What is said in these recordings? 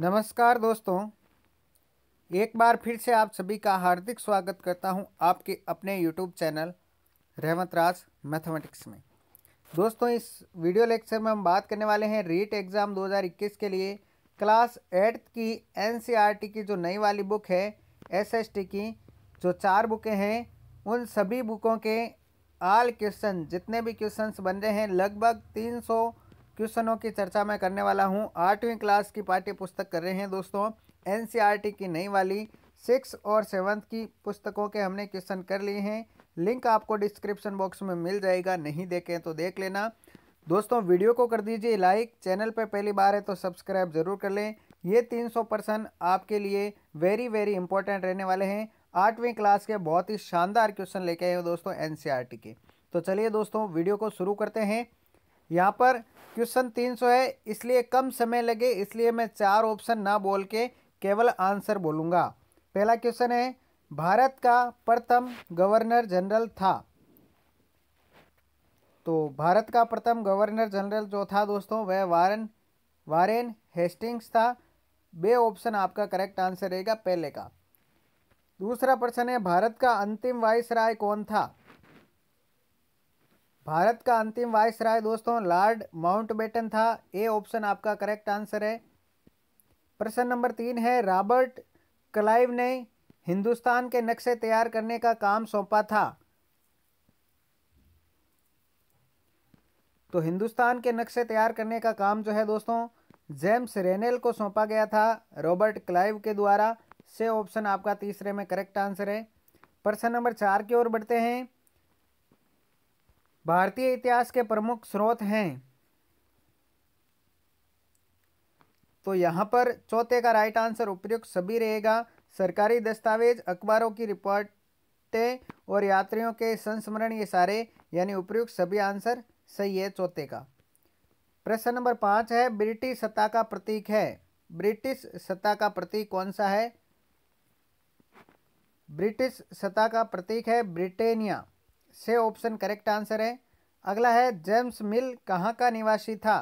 नमस्कार दोस्तों एक बार फिर से आप सभी का हार्दिक स्वागत करता हूं आपके अपने यूट्यूब चैनल रहमत राज मैथमेटिक्स में दोस्तों इस वीडियो लेक्चर में हम बात करने वाले हैं रीट एग्ज़ाम 2021 के लिए क्लास एट्थ की एन की जो नई वाली बुक है एस की जो चार बुकें हैं उन सभी बुकों के आल क्वेश्चन जितने भी क्वेश्चंस बन रहे हैं लगभग तीन सौ क्वेश्चनों की चर्चा मैं करने वाला हूँ आठवीं क्लास की पाठ्य पुस्तक कर रहे हैं दोस्तों एन की नई वाली सिक्स और सेवन्थ की पुस्तकों के हमने क्वेश्चन कर लिए हैं लिंक आपको डिस्क्रिप्शन बॉक्स में मिल जाएगा नहीं देखें तो देख लेना दोस्तों वीडियो को कर दीजिए लाइक चैनल पर पहली बार है तो सब्सक्राइब ज़रूर कर लें ये 300 परसेंट आपके लिए वेरी वेरी इंपॉर्टेंट रहने वाले हैं आठवीं क्लास के बहुत ही शानदार क्वेश्चन लेके आए हो दोस्तों एनसीईआरटी के तो चलिए दोस्तों वीडियो को शुरू करते हैं यहाँ पर क्वेश्चन तीन सौ है इसलिए कम समय लगे इसलिए मैं चार ऑप्शन ना बोल के केवल आंसर बोलूँगा पहला क्वेश्चन है भारत का प्रथम गवर्नर जनरल था तो भारत का प्रथम गवर्नर जनरल जो था दोस्तों वह वारन वारेन हेस्टिंग्स था बे ऑप्शन आपका करेक्ट आंसर रहेगा पहले का दूसरा प्रश्न है भारत का अंतिम राय कौन था भारत का अंतिम राय दोस्तों लॉर्ड माउंटबेटन था ए ऑप्शन आपका करेक्ट आंसर है प्रश्न नंबर तीन है रॉबर्ट क्लाइव ने हिंदुस्तान के नक्शे तैयार करने का काम सौंपा था तो हिंदुस्तान के नक्शे तैयार करने का काम जो है दोस्तों जेम्स रेनेल को सौंपा गया था रॉबर्ट क्लाइव के द्वारा से ऑप्शन आपका तीसरे में करेक्ट आंसर है प्रश्न नंबर चार की ओर बढ़ते हैं भारतीय इतिहास के प्रमुख स्रोत हैं तो यहाँ पर चौथे का राइट आंसर उपयुक्त सभी रहेगा सरकारी दस्तावेज अखबारों की रिपोर्टें और यात्रियों के संस्मरण ये सारे यानी उपयुक्त सभी आंसर सही है चौथे का प्रश्न नंबर पाँच है ब्रिटिश सत्ता का प्रतीक है ब्रिटिश सत्ता का प्रतीक कौन सा है ब्रिटिश सत्ता का प्रतीक है ब्रिटेनिया से ऑप्शन करेक्ट आंसर है अगला है जेम्स मिल कहाँ का निवासी था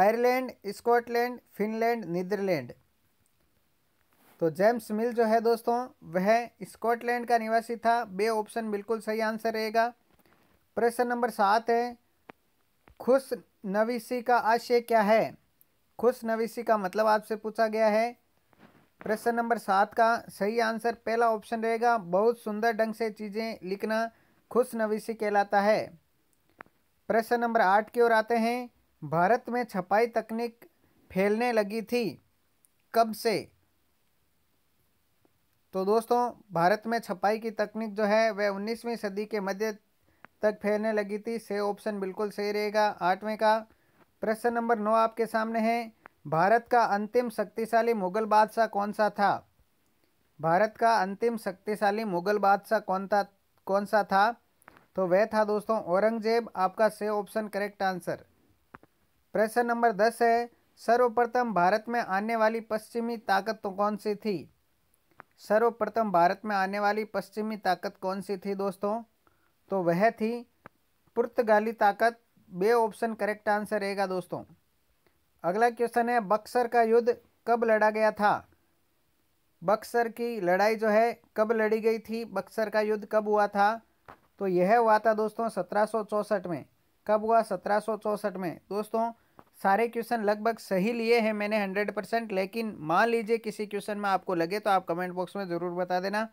आयरलैंड स्कॉटलैंड फिनलैंड नीदरलैंड तो जेम्स मिल जो है दोस्तों वह स्कॉटलैंड का निवासी था बे ऑप्शन बिल्कुल सही आंसर रहेगा प्रश्न नंबर सात है खुश नवीसी का आशय क्या है खुश नवीसी का मतलब आपसे पूछा गया है प्रश्न नंबर सात का सही आंसर पहला ऑप्शन रहेगा बहुत सुंदर ढंग से चीज़ें लिखना खुशनवीसी कहलाता है प्रश्न नंबर आठ की ओर आते हैं भारत में छपाई तकनीक फैलने लगी थी कब से तो दोस्तों भारत में छपाई की तकनीक जो है वह 19वीं सदी के मध्य तक फैलने लगी थी से ऑप्शन बिल्कुल सही रहेगा आठवें का प्रश्न नंबर नौ आपके सामने है भारत का अंतिम शक्तिशाली मुगल बादशाह कौन सा था भारत का अंतिम शक्तिशाली मुगल बादशाह कौन था कौन सा था तो वह था दोस्तों औरंगजेब आपका से ऑप्शन करेक्ट आंसर प्रश्न नंबर दस है सर्वप्रथम भारत में आने वाली पश्चिमी ताकत तो कौन सी थी सर्वप्रथम भारत में आने वाली पश्चिमी ताकत कौन सी थी दोस्तों तो वह थी पुर्तगाली ताकत बे ऑप्शन करेक्ट आंसर रहेगा दोस्तों अगला क्वेश्चन है बक्सर का युद्ध कब लड़ा गया था बक्सर की लड़ाई जो है कब लड़ी गई थी बक्सर का युद्ध कब हुआ था तो यह हुआ था दोस्तों सत्रह में कब हुआ सत्रह में दोस्तों सारे क्वेश्चन लगभग सही लिए हैं मैंने हंड्रेड परसेंट लेकिन मान लीजिए किसी क्वेश्चन में आपको लगे तो आप कमेंट बॉक्स में ज़रूर बता देना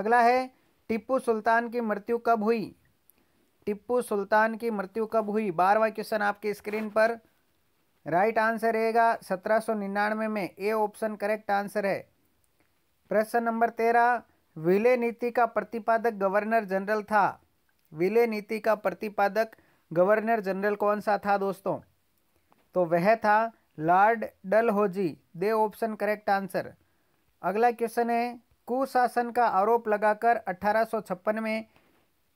अगला है टिप्पू सुल्तान की मृत्यु कब हुई टिप्पू सुल्तान की मृत्यु कब हुई बारहवा क्वेश्चन आपकी स्क्रीन पर राइट आंसर रहेगा सत्रह में ए ऑप्शन करेक्ट आंसर है प्रश्न नंबर तेरह विलय नीति का प्रतिपादक गवर्नर जनरल था विलय नीति का प्रतिपादक गवर्नर जनरल कौन सा था दोस्तों तो वह था लॉर्ड होजी दे ऑप्शन करेक्ट आंसर अगला क्वेश्चन है कुशासन का आरोप लगाकर अठारह में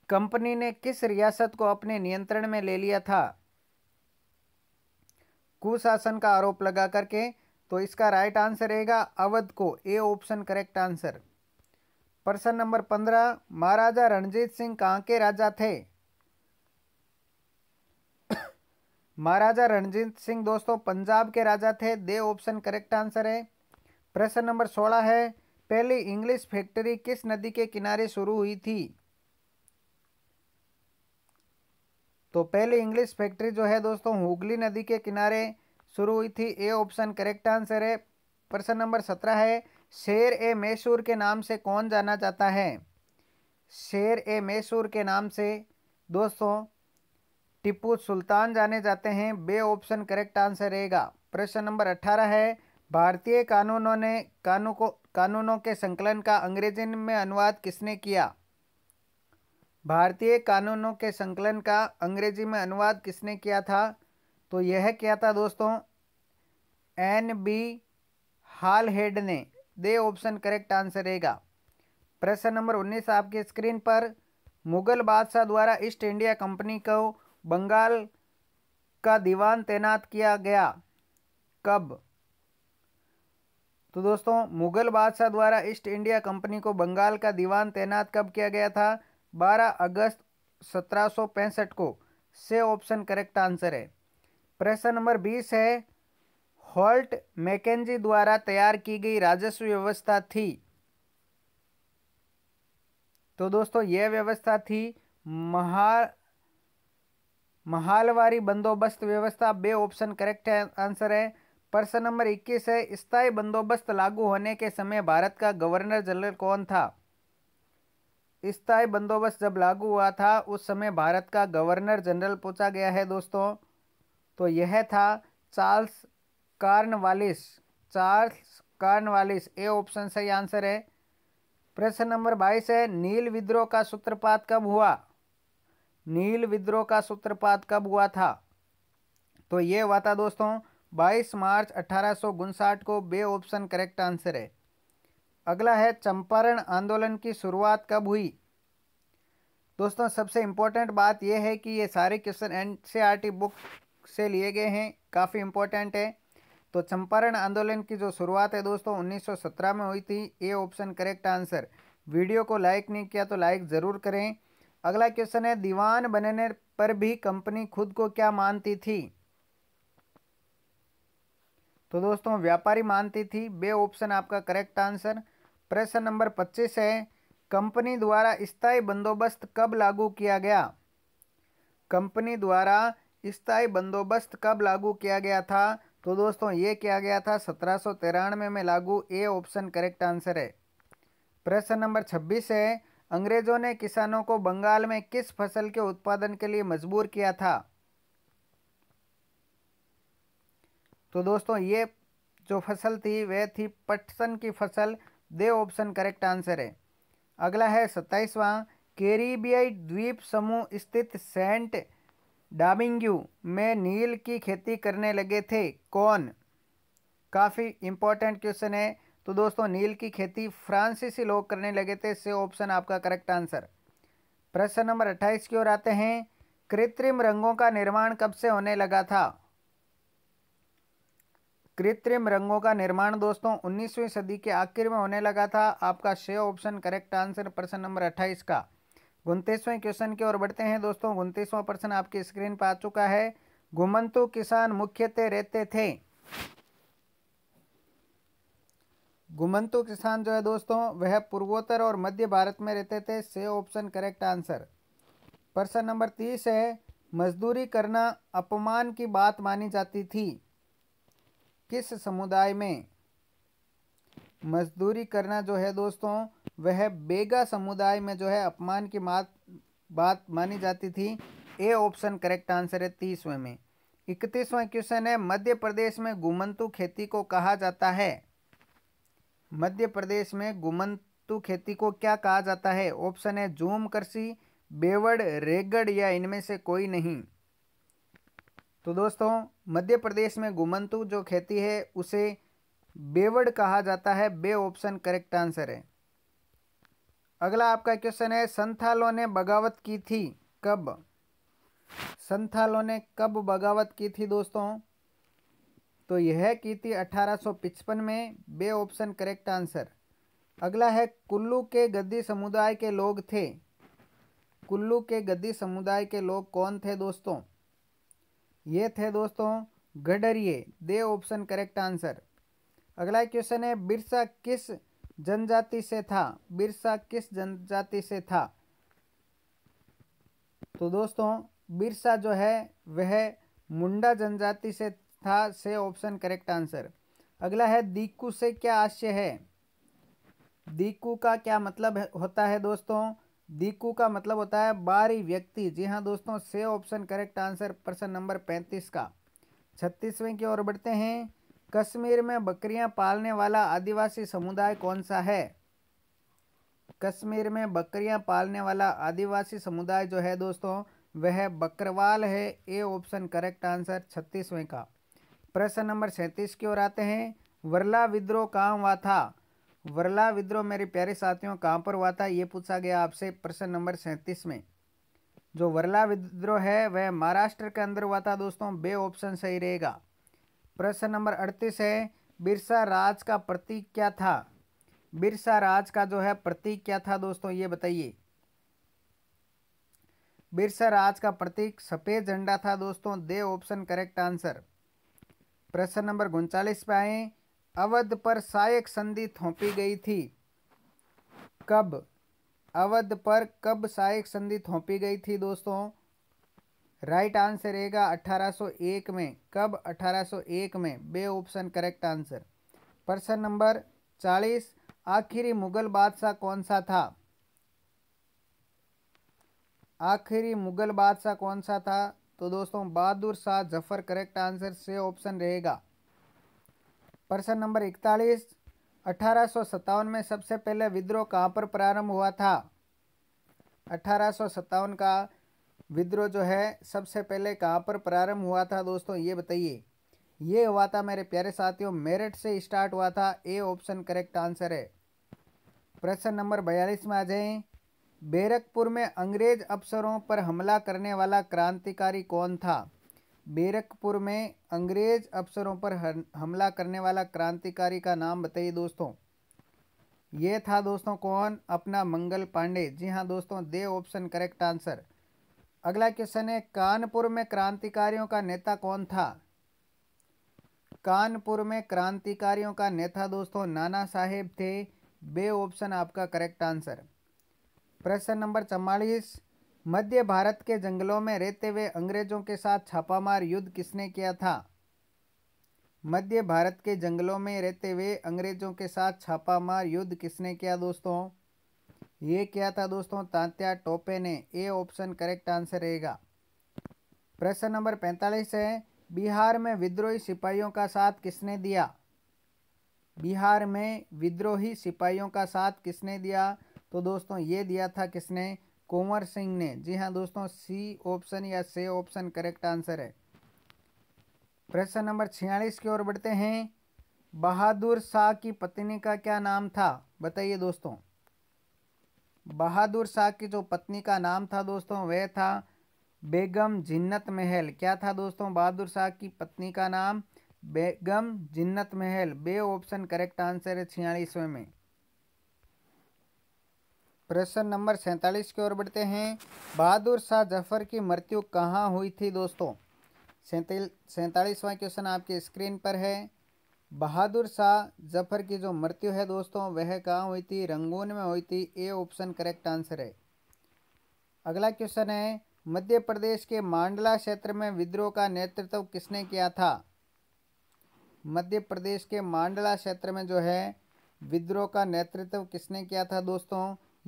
कंपनी ने किस रियासत को अपने नियंत्रण में ले लिया था कुशासन का आरोप लगा करके तो इसका राइट आंसर रहेगा अवध को ए ऑप्शन करेक्ट आंसर प्रश्न नंबर पंद्रह महाराजा रणजीत सिंह कहाँ के राजा थे महाराजा रणजीत सिंह दोस्तों पंजाब के राजा थे दे ऑप्शन करेक्ट आंसर है प्रश्न नंबर सोलह है पहली इंग्लिश फैक्ट्री किस नदी के किनारे शुरू हुई थी तो पहली इंग्लिश फैक्ट्री जो है दोस्तों हुगली नदी के किनारे शुरू हुई थी ए ऑप्शन करेक्ट आंसर है प्रश्न नंबर सत्रह है शेर ए मैसूर के नाम से कौन जाना जाता है शेर ए मैसूर के नाम से दोस्तों टिप्पू सुल्तान जाने जाते हैं बे ऑप्शन करेक्ट आंसर रहेगा प्रश्न नंबर अट्ठारह है भारतीय कानूनों ने कानू को कानूनों के संकलन का अंग्रेजी में अनुवाद किसने किया भारतीय कानूनों के संकलन का अंग्रेजी में अनुवाद किसने किया था तो यह क्या था दोस्तों एन बी हाल हेड ने दे ऑप्शन करेक्ट आंसर रहेगा प्रश्न नंबर उन्नीस आपके स्क्रीन पर मुगल बादशाह द्वारा ईस्ट इंडिया कंपनी को बंगाल का दीवान तैनात किया गया कब तो दोस्तों मुगल बादशाह द्वारा ईस्ट इंडिया कंपनी को बंगाल का दीवान तैनात कब किया गया था 12 अगस्त 1765 को से ऑप्शन करेक्ट आंसर है प्रश्न नंबर बीस है हॉल्ट मैकेजी द्वारा तैयार की गई राजस्व व्यवस्था थी तो दोस्तों यह व्यवस्था थी महा महालवारी बंदोबस्त व्यवस्था बे ऑप्शन करेक्ट है आंसर है प्रश्न नंबर 21 है स्थायी बंदोबस्त लागू होने के समय भारत का गवर्नर जनरल कौन था स्थायी बंदोबस्त जब लागू हुआ था उस समय भारत का गवर्नर जनरल पूछा गया है दोस्तों तो यह था Charles Cornwallis Charles Cornwallis A option सही आंसर है प्रश्न नंबर बाईस है नील विद्रोह का सूत्रपात कब हुआ नील विद्रोह का सूत्रपात कब हुआ था तो ये हुआ था दोस्तों 22 मार्च अठारह को बे ऑप्शन करेक्ट आंसर है अगला है चंपारण आंदोलन की शुरुआत कब हुई दोस्तों सबसे इम्पोर्टेंट बात यह है कि ये सारे क्वेश्चन एन बुक से लिए गए हैं काफ़ी इम्पोर्टेंट है तो चंपारण आंदोलन की जो शुरुआत है दोस्तों 1917 में हुई थी A option correct answer video को लाइक नहीं किया तो लाइक ज़रूर करें अगला क्वेश्चन है दीवान बनने पर भी कंपनी खुद को क्या मानती थी तो दोस्तों व्यापारी मानती थी बे ऑप्शन आपका करेक्ट आंसर प्रश्न नंबर 25 है कंपनी द्वारा स्थायी बंदोबस्त कब लागू किया गया कंपनी द्वारा स्थायी बंदोबस्त कब लागू किया गया था तो दोस्तों ये किया गया था सत्रह में लागू ए ऑप्शन करेक्ट आंसर है प्रश्न नंबर 26 है अंग्रेजों ने किसानों को बंगाल में किस फसल के उत्पादन के लिए मजबूर किया था तो दोस्तों ये जो फसल थी वह थी पटसन की फसल दे ऑप्शन करेक्ट आंसर है अगला है सत्ताईसवां केरीबियाई द्वीप समूह स्थित सेंट डाबिंग्यू में नील की खेती करने लगे थे कौन काफ़ी इम्पोर्टेंट क्वेश्चन है तो दोस्तों नील की खेती फ्रांसीसी लोग करने लगे थे से ऑप्शन आपका करेक्ट आंसर प्रश्न नंबर अट्ठाईस की ओर आते हैं कृत्रिम रंगों का निर्माण कब से होने लगा था कृत्रिम रंगों का निर्माण दोस्तों 19वीं सदी के आखिर में होने लगा था आपका छः ऑप्शन करेक्ट आंसर प्रश्न नंबर 28 का उनतीसवें क्वेश्चन की ओर बढ़ते हैं दोस्तों उनतीसवां प्रश्न आपकी स्क्रीन पर आ चुका है घुमंतु किसान मुख्यतः रहते थे घुमंतु किसान जो है दोस्तों वह पूर्वोत्तर और मध्य भारत में रहते थे से ऑप्शन करेक्ट आंसर प्रश्न नंबर तीस है मजदूरी करना अपमान की बात मानी जाती थी किस समुदाय में मजदूरी करना जो है दोस्तों वह बेगा समुदाय में जो है अपमान की मात बात मानी जाती थी ए ऑप्शन करेक्ट आंसर है तीसवें में इकतीसवें क्वेश्चन है मध्य प्रदेश में गुमंतु खेती को कहा जाता है मध्य प्रदेश में गुमंतु खेती को क्या कहा जाता है ऑप्शन है जूम कृषि बेवड़ रेगड़ या इनमें से कोई नहीं तो दोस्तों मध्य प्रदेश में गुमंतु जो खेती है उसे बेवड़ कहा जाता है बे ऑप्शन करेक्ट आंसर है अगला आपका क्वेश्चन है संथालों ने बगावत की थी कब संथालों ने कब बगावत की थी दोस्तों तो यह की थी अठारह में बे ऑप्शन करेक्ट आंसर अगला है कुल्लू के गद्दी समुदाय के लोग थे कुल्लू के गद्दी समुदाय के लोग कौन थे दोस्तों ये थे दोस्तों गडरिए दे ऑप्शन करेक्ट आंसर अगला क्वेश्चन है बिरसा किस जनजाति से था बिरसा किस जनजाति से था तो दोस्तों बिरसा जो है वह मुंडा जनजाति से था से ऑप्शन करेक्ट आंसर अगला है दीकू से क्या आशय है दीकू का क्या मतलब होता है दोस्तों दीकू का मतलब होता है बारी व्यक्ति जी हाँ दोस्तों से ऑप्शन करेक्ट आंसर प्रश्न नंबर पैंतीस का छत्तीसवें की ओर बढ़ते हैं कश्मीर में बकरियां पालने वाला आदिवासी समुदाय कौन सा है कश्मीर में बकरियां पालने वाला आदिवासी समुदाय जो है दोस्तों वह बकरवाल है ए ऑप्शन करेक्ट आंसर छत्तीसवें का प्रश्न नंबर सैंतीस की ओर आते हैं वरला विद्रोह कहाँ हुआ था वरला विद्रोह मेरे प्यारे साथियों कहाँ पर हुआ था ये पूछा गया आपसे प्रश्न नंबर सैंतीस में जो वरला विद्रोह है वह महाराष्ट्र के अंदर हुआ था दोस्तों बे ऑप्शन सही रहेगा प्रश्न नंबर अड़तीस है बिरसा राज का प्रतीक क्या था बिरसा राज का जो है प्रतीक क्या था दोस्तों ये बताइए बिरसा राज का प्रतीक सफ़ेद झंडा था दोस्तों दे ऑप्शन करेक्ट आंसर प्रश्न नंबर उनचालीस पे आए अवध पर सहायक संधि थोपी गई थी कब अवध पर कब सहायक संधि थोपी गई थी दोस्तों राइट आंसर रहेगा 1801 में कब 1801 में बे ऑप्शन करेक्ट आंसर प्रश्न नंबर 40 आखिरी मुगल बादशाह कौन सा था आखिरी मुगल बादशाह कौन सा था तो दोस्तों Bahadur Shah Zafar correct answer C option रहेगा प्रश्न नंबर इकतालीस अठारह में सबसे पहले विद्रोह कहाँ पर प्रारंभ हुआ था अठारह का विद्रोह जो है सबसे पहले कहाँ पर प्रारंभ हुआ था दोस्तों ये बताइए ये हुआ था मेरे प्यारे साथियों मेरठ से स्टार्ट हुआ था ए ऑप्शन करेक्ट आंसर है प्रश्न नंबर बयालीस में आ जाए बैरकपुर में अंग्रेज अफसरों पर हमला करने वाला क्रांतिकारी कौन था बैरकपुर में अंग्रेज अफसरों पर हमला करने वाला क्रांतिकारी का नाम बताइए दोस्तों ये था दोस्तों कौन अपना मंगल पांडे जी हाँ दोस्तों दे ऑप्शन करेक्ट आंसर अगला क्वेश्चन है कानपुर में क्रांतिकारियों का नेता कौन था कानपुर में क्रांतिकारियों का नेता दोस्तों नाना साहेब थे बे ऑप्शन आपका करेक्ट आंसर प्रश्न नंबर चवालीस मध्य भारत के जंगलों में रहते हुए अंग्रेजों के साथ छापामार युद्ध किसने किया था मध्य भारत के जंगलों में रहते हुए अंग्रेजों के साथ छापामार युद्ध किसने किया दोस्तों ये क्या था दोस्तों तांत्या टोपे ने ए ऑप्शन करेक्ट आंसर रहेगा प्रश्न नंबर पैंतालीस है बिहार में विद्रोही सिपाहियों का साथ किसने दिया बिहार में विद्रोही सिपाहियों का साथ किसने दिया तो दोस्तों ये दिया था किसने कुंवर सिंह ने जी हाँ दोस्तों सी ऑप्शन या से ऑप्शन करेक्ट आंसर है प्रश्न नंबर छियालीस की ओर बढ़ते हैं बहादुर शाह की पत्नी का क्या नाम था बताइए दोस्तों बहादुर शाह की जो पत्नी का नाम था दोस्तों वह था बेगम जिन्नत महल क्या था दोस्तों बहादुर शाह की पत्नी का नाम बेगम जिन्नत महल बे ऑप्शन करेक्ट आंसर है छियालीसवें में प्रश्न नंबर सैंतालीस की ओर बढ़ते हैं बहादुर शाह जफर की मृत्यु कहाँ हुई थी दोस्तों सैंतालीसवां क्वेश्चन आपके स्क्रीन पर है बहादुर शाह जफर की जो मृत्यु है दोस्तों वह कहाँ हुई थी रंगून में हुई थी ए ऑप्शन करेक्ट आंसर है अगला क्वेश्चन है मध्य प्रदेश के मांडला क्षेत्र में विद्रोह का नेतृत्व किसने किया था मध्य प्रदेश के मांडला क्षेत्र में जो है विद्रोह का नेतृत्व किसने किया था दोस्तों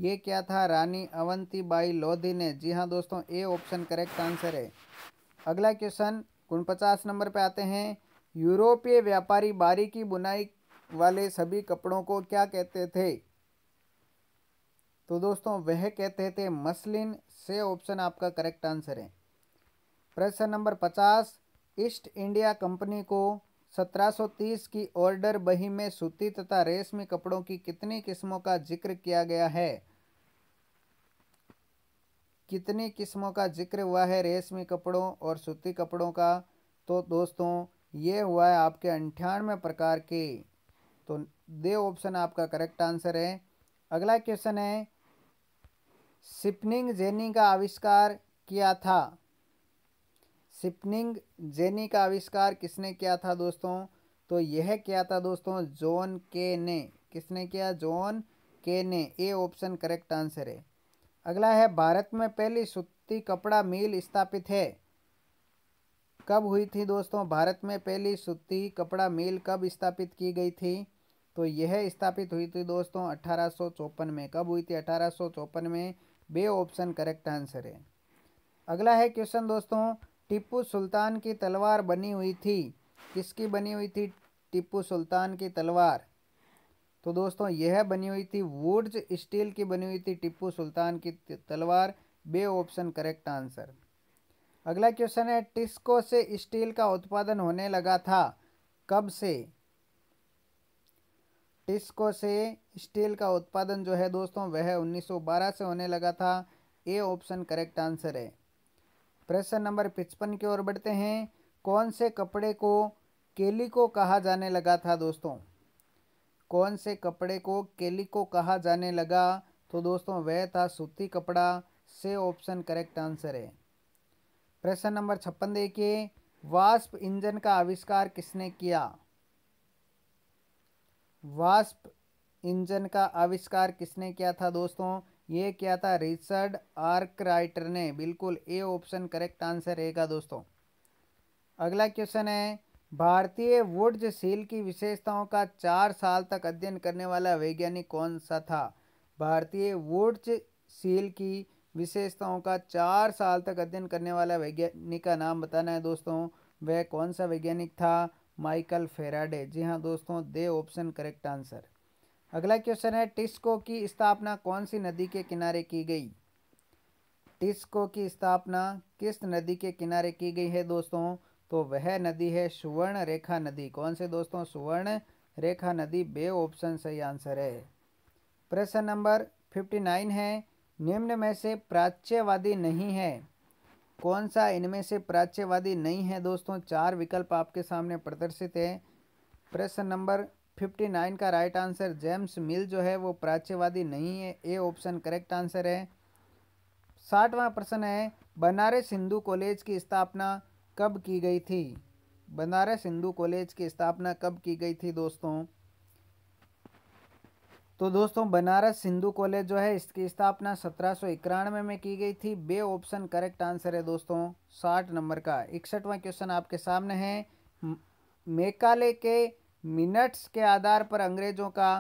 ये क्या था रानी अवंती बाई लोधी ने जी हाँ दोस्तों ए ऑप्शन करेक्ट आंसर है अगला क्वेश्चन उनपचास नंबर पे आते हैं यूरोपीय व्यापारी बारीकी बुनाई वाले सभी कपड़ों को क्या कहते थे तो दोस्तों वह कहते थे मसलिन से ऑप्शन आपका करेक्ट आंसर है प्रश्न नंबर पचास ईस्ट इंडिया कंपनी को 1730 की ऑर्डर बही में सूती तथा रेशमी कपड़ों की कितनी किस्मों का जिक्र किया गया है कितनी किस्मों का जिक्र हुआ है रेशमी कपड़ों और सूती कपड़ों का तो दोस्तों ये हुआ है आपके अंठानवे प्रकार के तो दे ऑप्शन आपका करेक्ट आंसर है अगला क्वेश्चन है सिपनिंग जेनी का आविष्कार किया था सिपनिंग जेनी का आविष्कार किसने किया था दोस्तों तो यह किया था दोस्तों जॉन के ने किसने किया जॉन के ने ए ऑप्शन करेक्ट आंसर है अगला है भारत में पहली सूती कपड़ा मिल स्थापित है कब हुई थी दोस्तों भारत में पहली सूती कपड़ा मिल कब स्थापित की गई थी तो यह स्थापित हुई थी दोस्तों अठारह में कब हुई थी अठारह में बे ऑप्शन करेक्ट आंसर है अगला है क्वेश्चन दोस्तों टिप्पू सुल्तान की तलवार बनी हुई थी किसकी बनी हुई थी टिप्पू सुल्तान की तलवार तो दोस्तों यह बनी हुई थी वुड्स स्टील की बनी हुई थी टिप्पू सुल्तान की तलवार बे ऑप्शन करेक्ट आंसर अगला क्वेश्चन है टिस्को से स्टील का उत्पादन होने लगा था कब से टिस्को से स्टील का उत्पादन जो है दोस्तों वह 1912 से होने लगा था ए ऑप्शन करेक्ट आंसर है प्रश्न नंबर पिचपन की ओर बढ़ते हैं कौन से कपड़े को केलिको कहा जाने लगा था दोस्तों कौन से कपड़े को केलिको कहा जाने लगा तो दोस्तों वह था सूती कपड़ा से ऑप्शन करेक्ट आंसर है प्रश्न नंबर छप्पन देखिए वाष्प इंजन का आविष्कार किसने किया वाष्प इंजन का आविष्कार किसने किया था दोस्तों ये किया था रिचर्ड आर्कराइटर ने बिल्कुल ए ऑप्शन करेक्ट आंसर रहेगा दोस्तों अगला क्वेश्चन है भारतीय वुड्स सील की विशेषताओं का चार साल तक अध्ययन करने वाला वैज्ञानिक कौन सा था भारतीय वुड्स सील की विशेषताओं का चार साल तक अध्ययन करने वाला वैज्ञानिक का नाम बताना है दोस्तों वह कौन सा वैज्ञानिक था माइकल फेराडे जी हाँ दोस्तों दे ऑप्शन करेक्ट आंसर अगला क्वेश्चन है टिस्को की स्थापना कौन सी नदी के किनारे की गई टिस्को की स्थापना किस नदी के किनारे की गई है दोस्तों तो वह नदी है सुवर्ण रेखा नदी कौन से दोस्तों सुवर्ण रेखा नदी बे ऑप्शन सही आंसर है प्रश्न नंबर फिफ्टी नाइन है निम्न में से प्राच्यवादी नहीं है कौन सा इनमें से प्राच्यवादी नहीं है दोस्तों चार विकल्प आपके सामने प्रदर्शित है प्रश्न नंबर फिफ्टी नाइन का राइट आंसर जेम्स मिल जो है वो प्राच्यवादी नहीं है ए ऑप्शन करेक्ट आंसर है साठवां प्रश्न है बनारस हिंदू कॉलेज की स्थापना कब की गई थी बनारस हिंदू कॉलेज की स्थापना कब की गई थी दोस्तों तो दोस्तों बनारस हिंदू कॉलेज जो है इसकी स्थापना सत्रह में, में की गई थी बे ऑप्शन करेक्ट आंसर है दोस्तों साठ नंबर का इकसठवा क्वेश्चन आपके सामने है मेकाले के मिनट्स के आधार पर अंग्रेजों का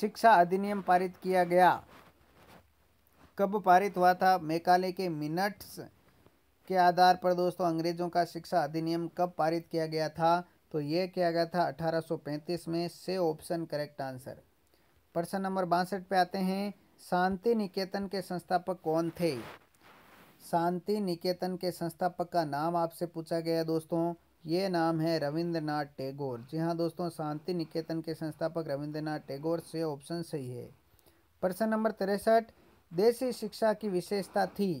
शिक्षा अधिनियम पारित किया गया कब पारित हुआ था मेकाले के मिनट्स के आधार पर दोस्तों अंग्रेजों का शिक्षा अधिनियम कब पारित किया गया था तो ये किया गया था अठारह में से ऑप्शन करेक्ट आंसर प्रश्न नंबर बासठ पे आते हैं शांति निकेतन के संस्थापक कौन थे शांति निकेतन के संस्थापक का नाम आपसे पूछा गया दोस्तों ये नाम है रविंद्रनाथ टैगोर जी हाँ दोस्तों शांति निकेतन के संस्थापक रविंद्रनाथ टैगोर से ऑप्शन सही है प्रश्न नंबर तिरसठ देशी शिक्षा की विशेषता थी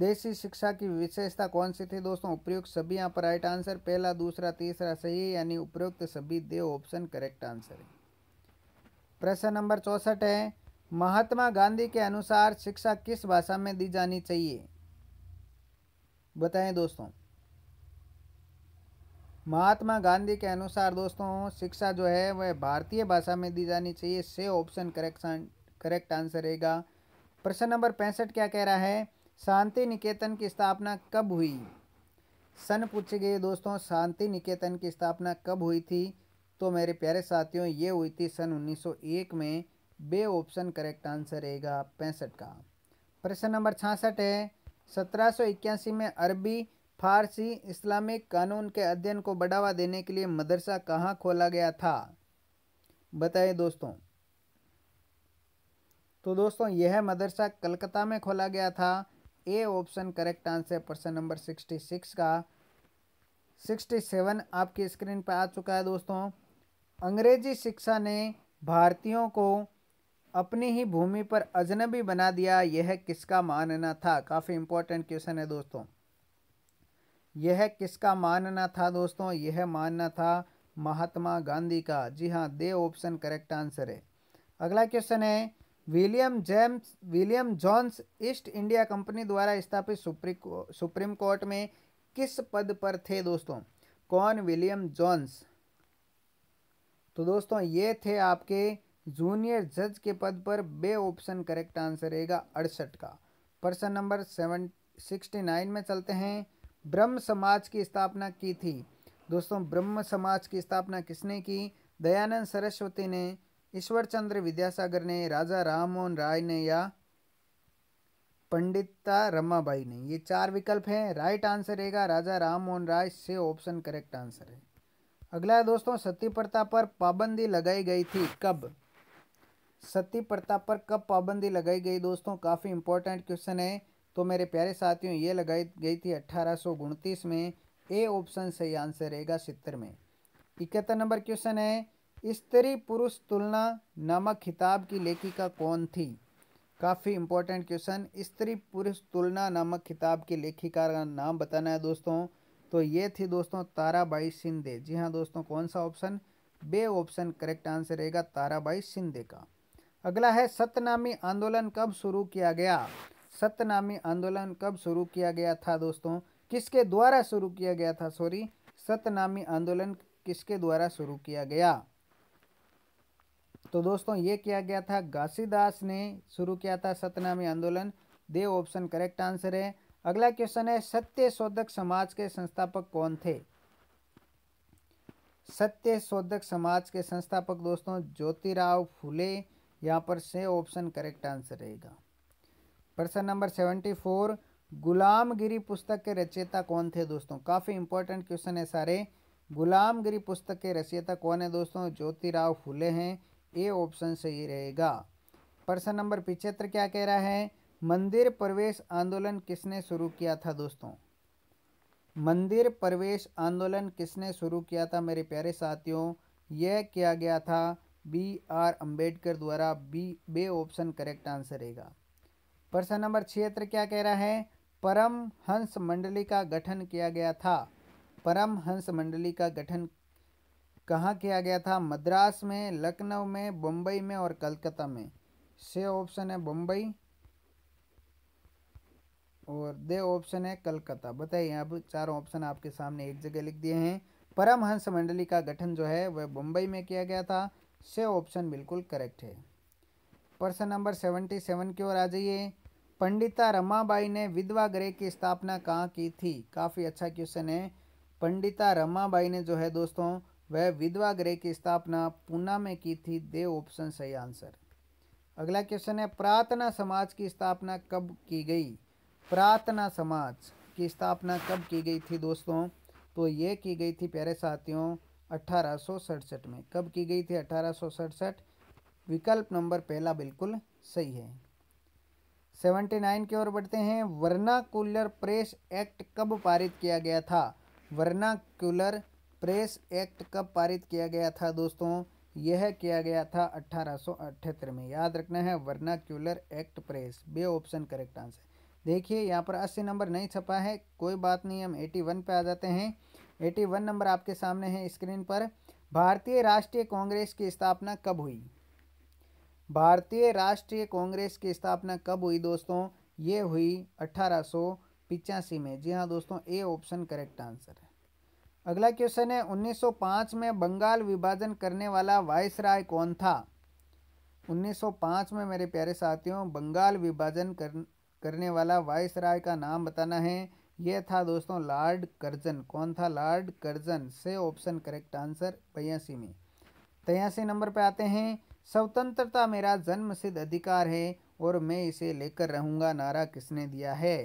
देशी शिक्षा की विशेषता कौन सी थी दोस्तों उपयुक्त सभी यहाँ पर राइट आंसर पहला दूसरा तीसरा सही यानी उपयुक्त सभी दे ऑप्शन करेक्ट आंसर है प्रश्न नंबर चौंसठ है महात्मा गांधी के अनुसार शिक्षा किस भाषा में दी जानी चाहिए बताएं दोस्तों महात्मा गांधी के अनुसार दोस्तों शिक्षा जो है वह भारतीय भाषा में दी जानी चाहिए से ऑप्शन करेक्ट करेक्ट आंसर रहेगा प्रश्न नंबर पैंसठ क्या कह रहा है शांति निकेतन की स्थापना कब हुई सन पूछे गए दोस्तों शांति निकेतन की स्थापना कब हुई थी तो मेरे प्यारे साथियों ये हुई थी सन 1901 में बे ऑप्शन करेक्ट आंसर रहेगा पैंसठ का प्रश्न नंबर छियासठ है सत्रह में अरबी फारसी इस्लामिक कानून के अध्ययन को बढ़ावा देने के लिए मदरसा कहाँ खोला गया था बताएं दोस्तों तो दोस्तों यह मदरसा कलकत्ता में खोला गया था ए ऑप्शन करेक्ट आंसर प्रश्न नंबर सिक्सटी सिक्स का सिक्सटी सेवन आपकी स्क्रीन पर आ चुका है दोस्तों अंग्रेजी शिक्षा ने भारतीयों को अपनी ही भूमि पर अजनबी बना दिया यह किसका मानना था काफ़ी इंपॉर्टेंट क्वेश्चन है दोस्तों यह किसका मानना था दोस्तों यह मानना था महात्मा गांधी का जी हाँ दे ऑप्शन करेक्ट आंसर है अगला क्वेश्चन है William James William Jones East India Company द्वारा स्थापित सुप्री, सुप्रीम कोर्ट में किस पद पर थे दोस्तों कौन विलियम जॉन्स तो दोस्तों ये थे आपके जूनियर जज के पद पर बे ऑप्शन करेक्ट आंसर रहेगा अड़सठ का प्रश्न नंबर सेवन सिक्सटी नाइन में चलते हैं ब्रह्म समाज की स्थापना की थी दोस्तों ब्रह्म समाज की स्थापना किसने की दयानंद सरस्वती ने ईश्वरचंद्र विद्यासागर ने राजा राम मोहन राय ने या पंडिता रमाबाई ने ये चार विकल्प हैं राइट आंसर रहेगा राजा राम मोहन राय से ऑप्शन करेक्ट आंसर है अगला है दोस्तों सती प्रथा पर पाबंदी लगाई गई थी कब सती प्रथा पर कब पाबंदी लगाई गई दोस्तों काफ़ी इंपॉर्टेंट क्वेश्चन है तो मेरे प्यारे साथियों ये लगाई गई थी अट्ठारह में ए ऑप्शन सही आंसर रहेगा सितर में इकहत्तर नंबर क्वेश्चन है स्त्री पुरुष तुलना नामक खिताब की लेखिका कौन थी काफ़ी इम्पोर्टेंट क्वेश्चन स्त्री पुरुष तुलना नामक खिताब की लेखिका का नाम बताना है दोस्तों तो ये थी दोस्तों ताराबाई शिंदे जी हाँ दोस्तों कौन सा option B option correct answer रहेगा ताराबाई शिंदे का अगला है सतनामी आंदोलन कब शुरू किया गया सतनामी आंदोलन कब शुरू किया गया था दोस्तों किसके द्वारा शुरू किया गया था सॉरी सतनामी आंदोलन किसके द्वारा शुरू किया गया तो दोस्तों ये किया गया था घासीदास ने शुरू किया था सतनामी आंदोलन दे ऑप्शन करेक्ट आंसर है अगला क्वेश्चन है सत्य शोधक समाज के संस्थापक कौन थे सत्य शोधक समाज के संस्थापक दोस्तों ज्योतिराव फुले यहाँ पर से ऑप्शन करेक्ट आंसर रहेगा प्रश्न नंबर सेवेंटी फोर गुलामगिरी पुस्तक के रचयिता कौन थे दोस्तों काफ़ी इंपॉर्टेंट क्वेश्चन है सारे गुलामगिरी पुस्तक के रचयिता कौन है दोस्तों ज्योतिराव फुले हैं ए ऑप्शन सही रहेगा प्रश्न नंबर पिछहत्तर क्या कह रहा है मंदिर प्रवेश आंदोलन किसने शुरू किया था दोस्तों मंदिर प्रवेश आंदोलन किसने शुरू किया था मेरे प्यारे साथियों यह किया गया था बी आर अंबेडकर द्वारा B B option correct answer रहेगा प्रश्न नंबर छिहत्तर क्या कह रहा है परम हंस मंडली का गठन किया गया था परम हंस मंडली का गठन कहाँ किया गया था मद्रास में लखनऊ में बम्बई में और कलकत्ता में से ऑप्शन है बम्बई और दे ऑप्शन है कलकत्ता बताइए अब चारों ऑप्शन आपके सामने एक जगह लिख दिए हैं परमहंस मंडली का गठन जो है वह बम्बई में किया गया था से ऑप्शन बिल्कुल करेक्ट है प्रश्न नंबर सेवेंटी सेवन की ओर आ जाइए पंडिता रमाबाई ने विधवा गृह की स्थापना कहाँ की थी काफ़ी अच्छा क्वेश्चन है पंडिता रमाबाई ने जो है दोस्तों वह विधवा गृह की स्थापना पूना में की थी दे ऑप्शन सही आंसर अगला क्वेश्चन है प्रार्थना समाज की स्थापना कब की गई प्रार्थना समाज की स्थापना कब की गई थी दोस्तों तो ये की गई थी प्यारे साथियों अठारह में कब की गई थी अठारह विकल्प नंबर पहला बिल्कुल सही है 79 की ओर बढ़ते हैं वर्नाकुलर प्रेस एक्ट कब पारित किया गया था वर्नाकुलर प्रेस एक्ट कब पारित किया गया था दोस्तों यह किया गया था अट्ठारह में याद रखना है vernacular act press B option correct answer देखिए यहाँ पर 80 नंबर नहीं छपा है कोई बात नहीं हम 81 पे आ जाते हैं 81 नंबर आपके सामने है स्क्रीन पर भारतीय राष्ट्रीय कांग्रेस की स्थापना कब हुई भारतीय राष्ट्रीय कांग्रेस की स्थापना कब हुई दोस्तों ये हुई अट्ठारह में जी हाँ दोस्तों ए ऑप्शन करेक्ट आंसर है अगला क्वेश्चन है 1905 में बंगाल विभाजन करने वाला वायसराय कौन था 1905 में मेरे प्यारे साथियों बंगाल विभाजन कर, करने वाला वायसराय का नाम बताना है यह था दोस्तों लॉर्ड कर्जन कौन था lord Curzon C option correct answer बयासी में तयासी नंबर पे आते हैं स्वतंत्रता मेरा सिद्ध अधिकार है और मैं इसे लेकर रहूँगा नारा किसने दिया है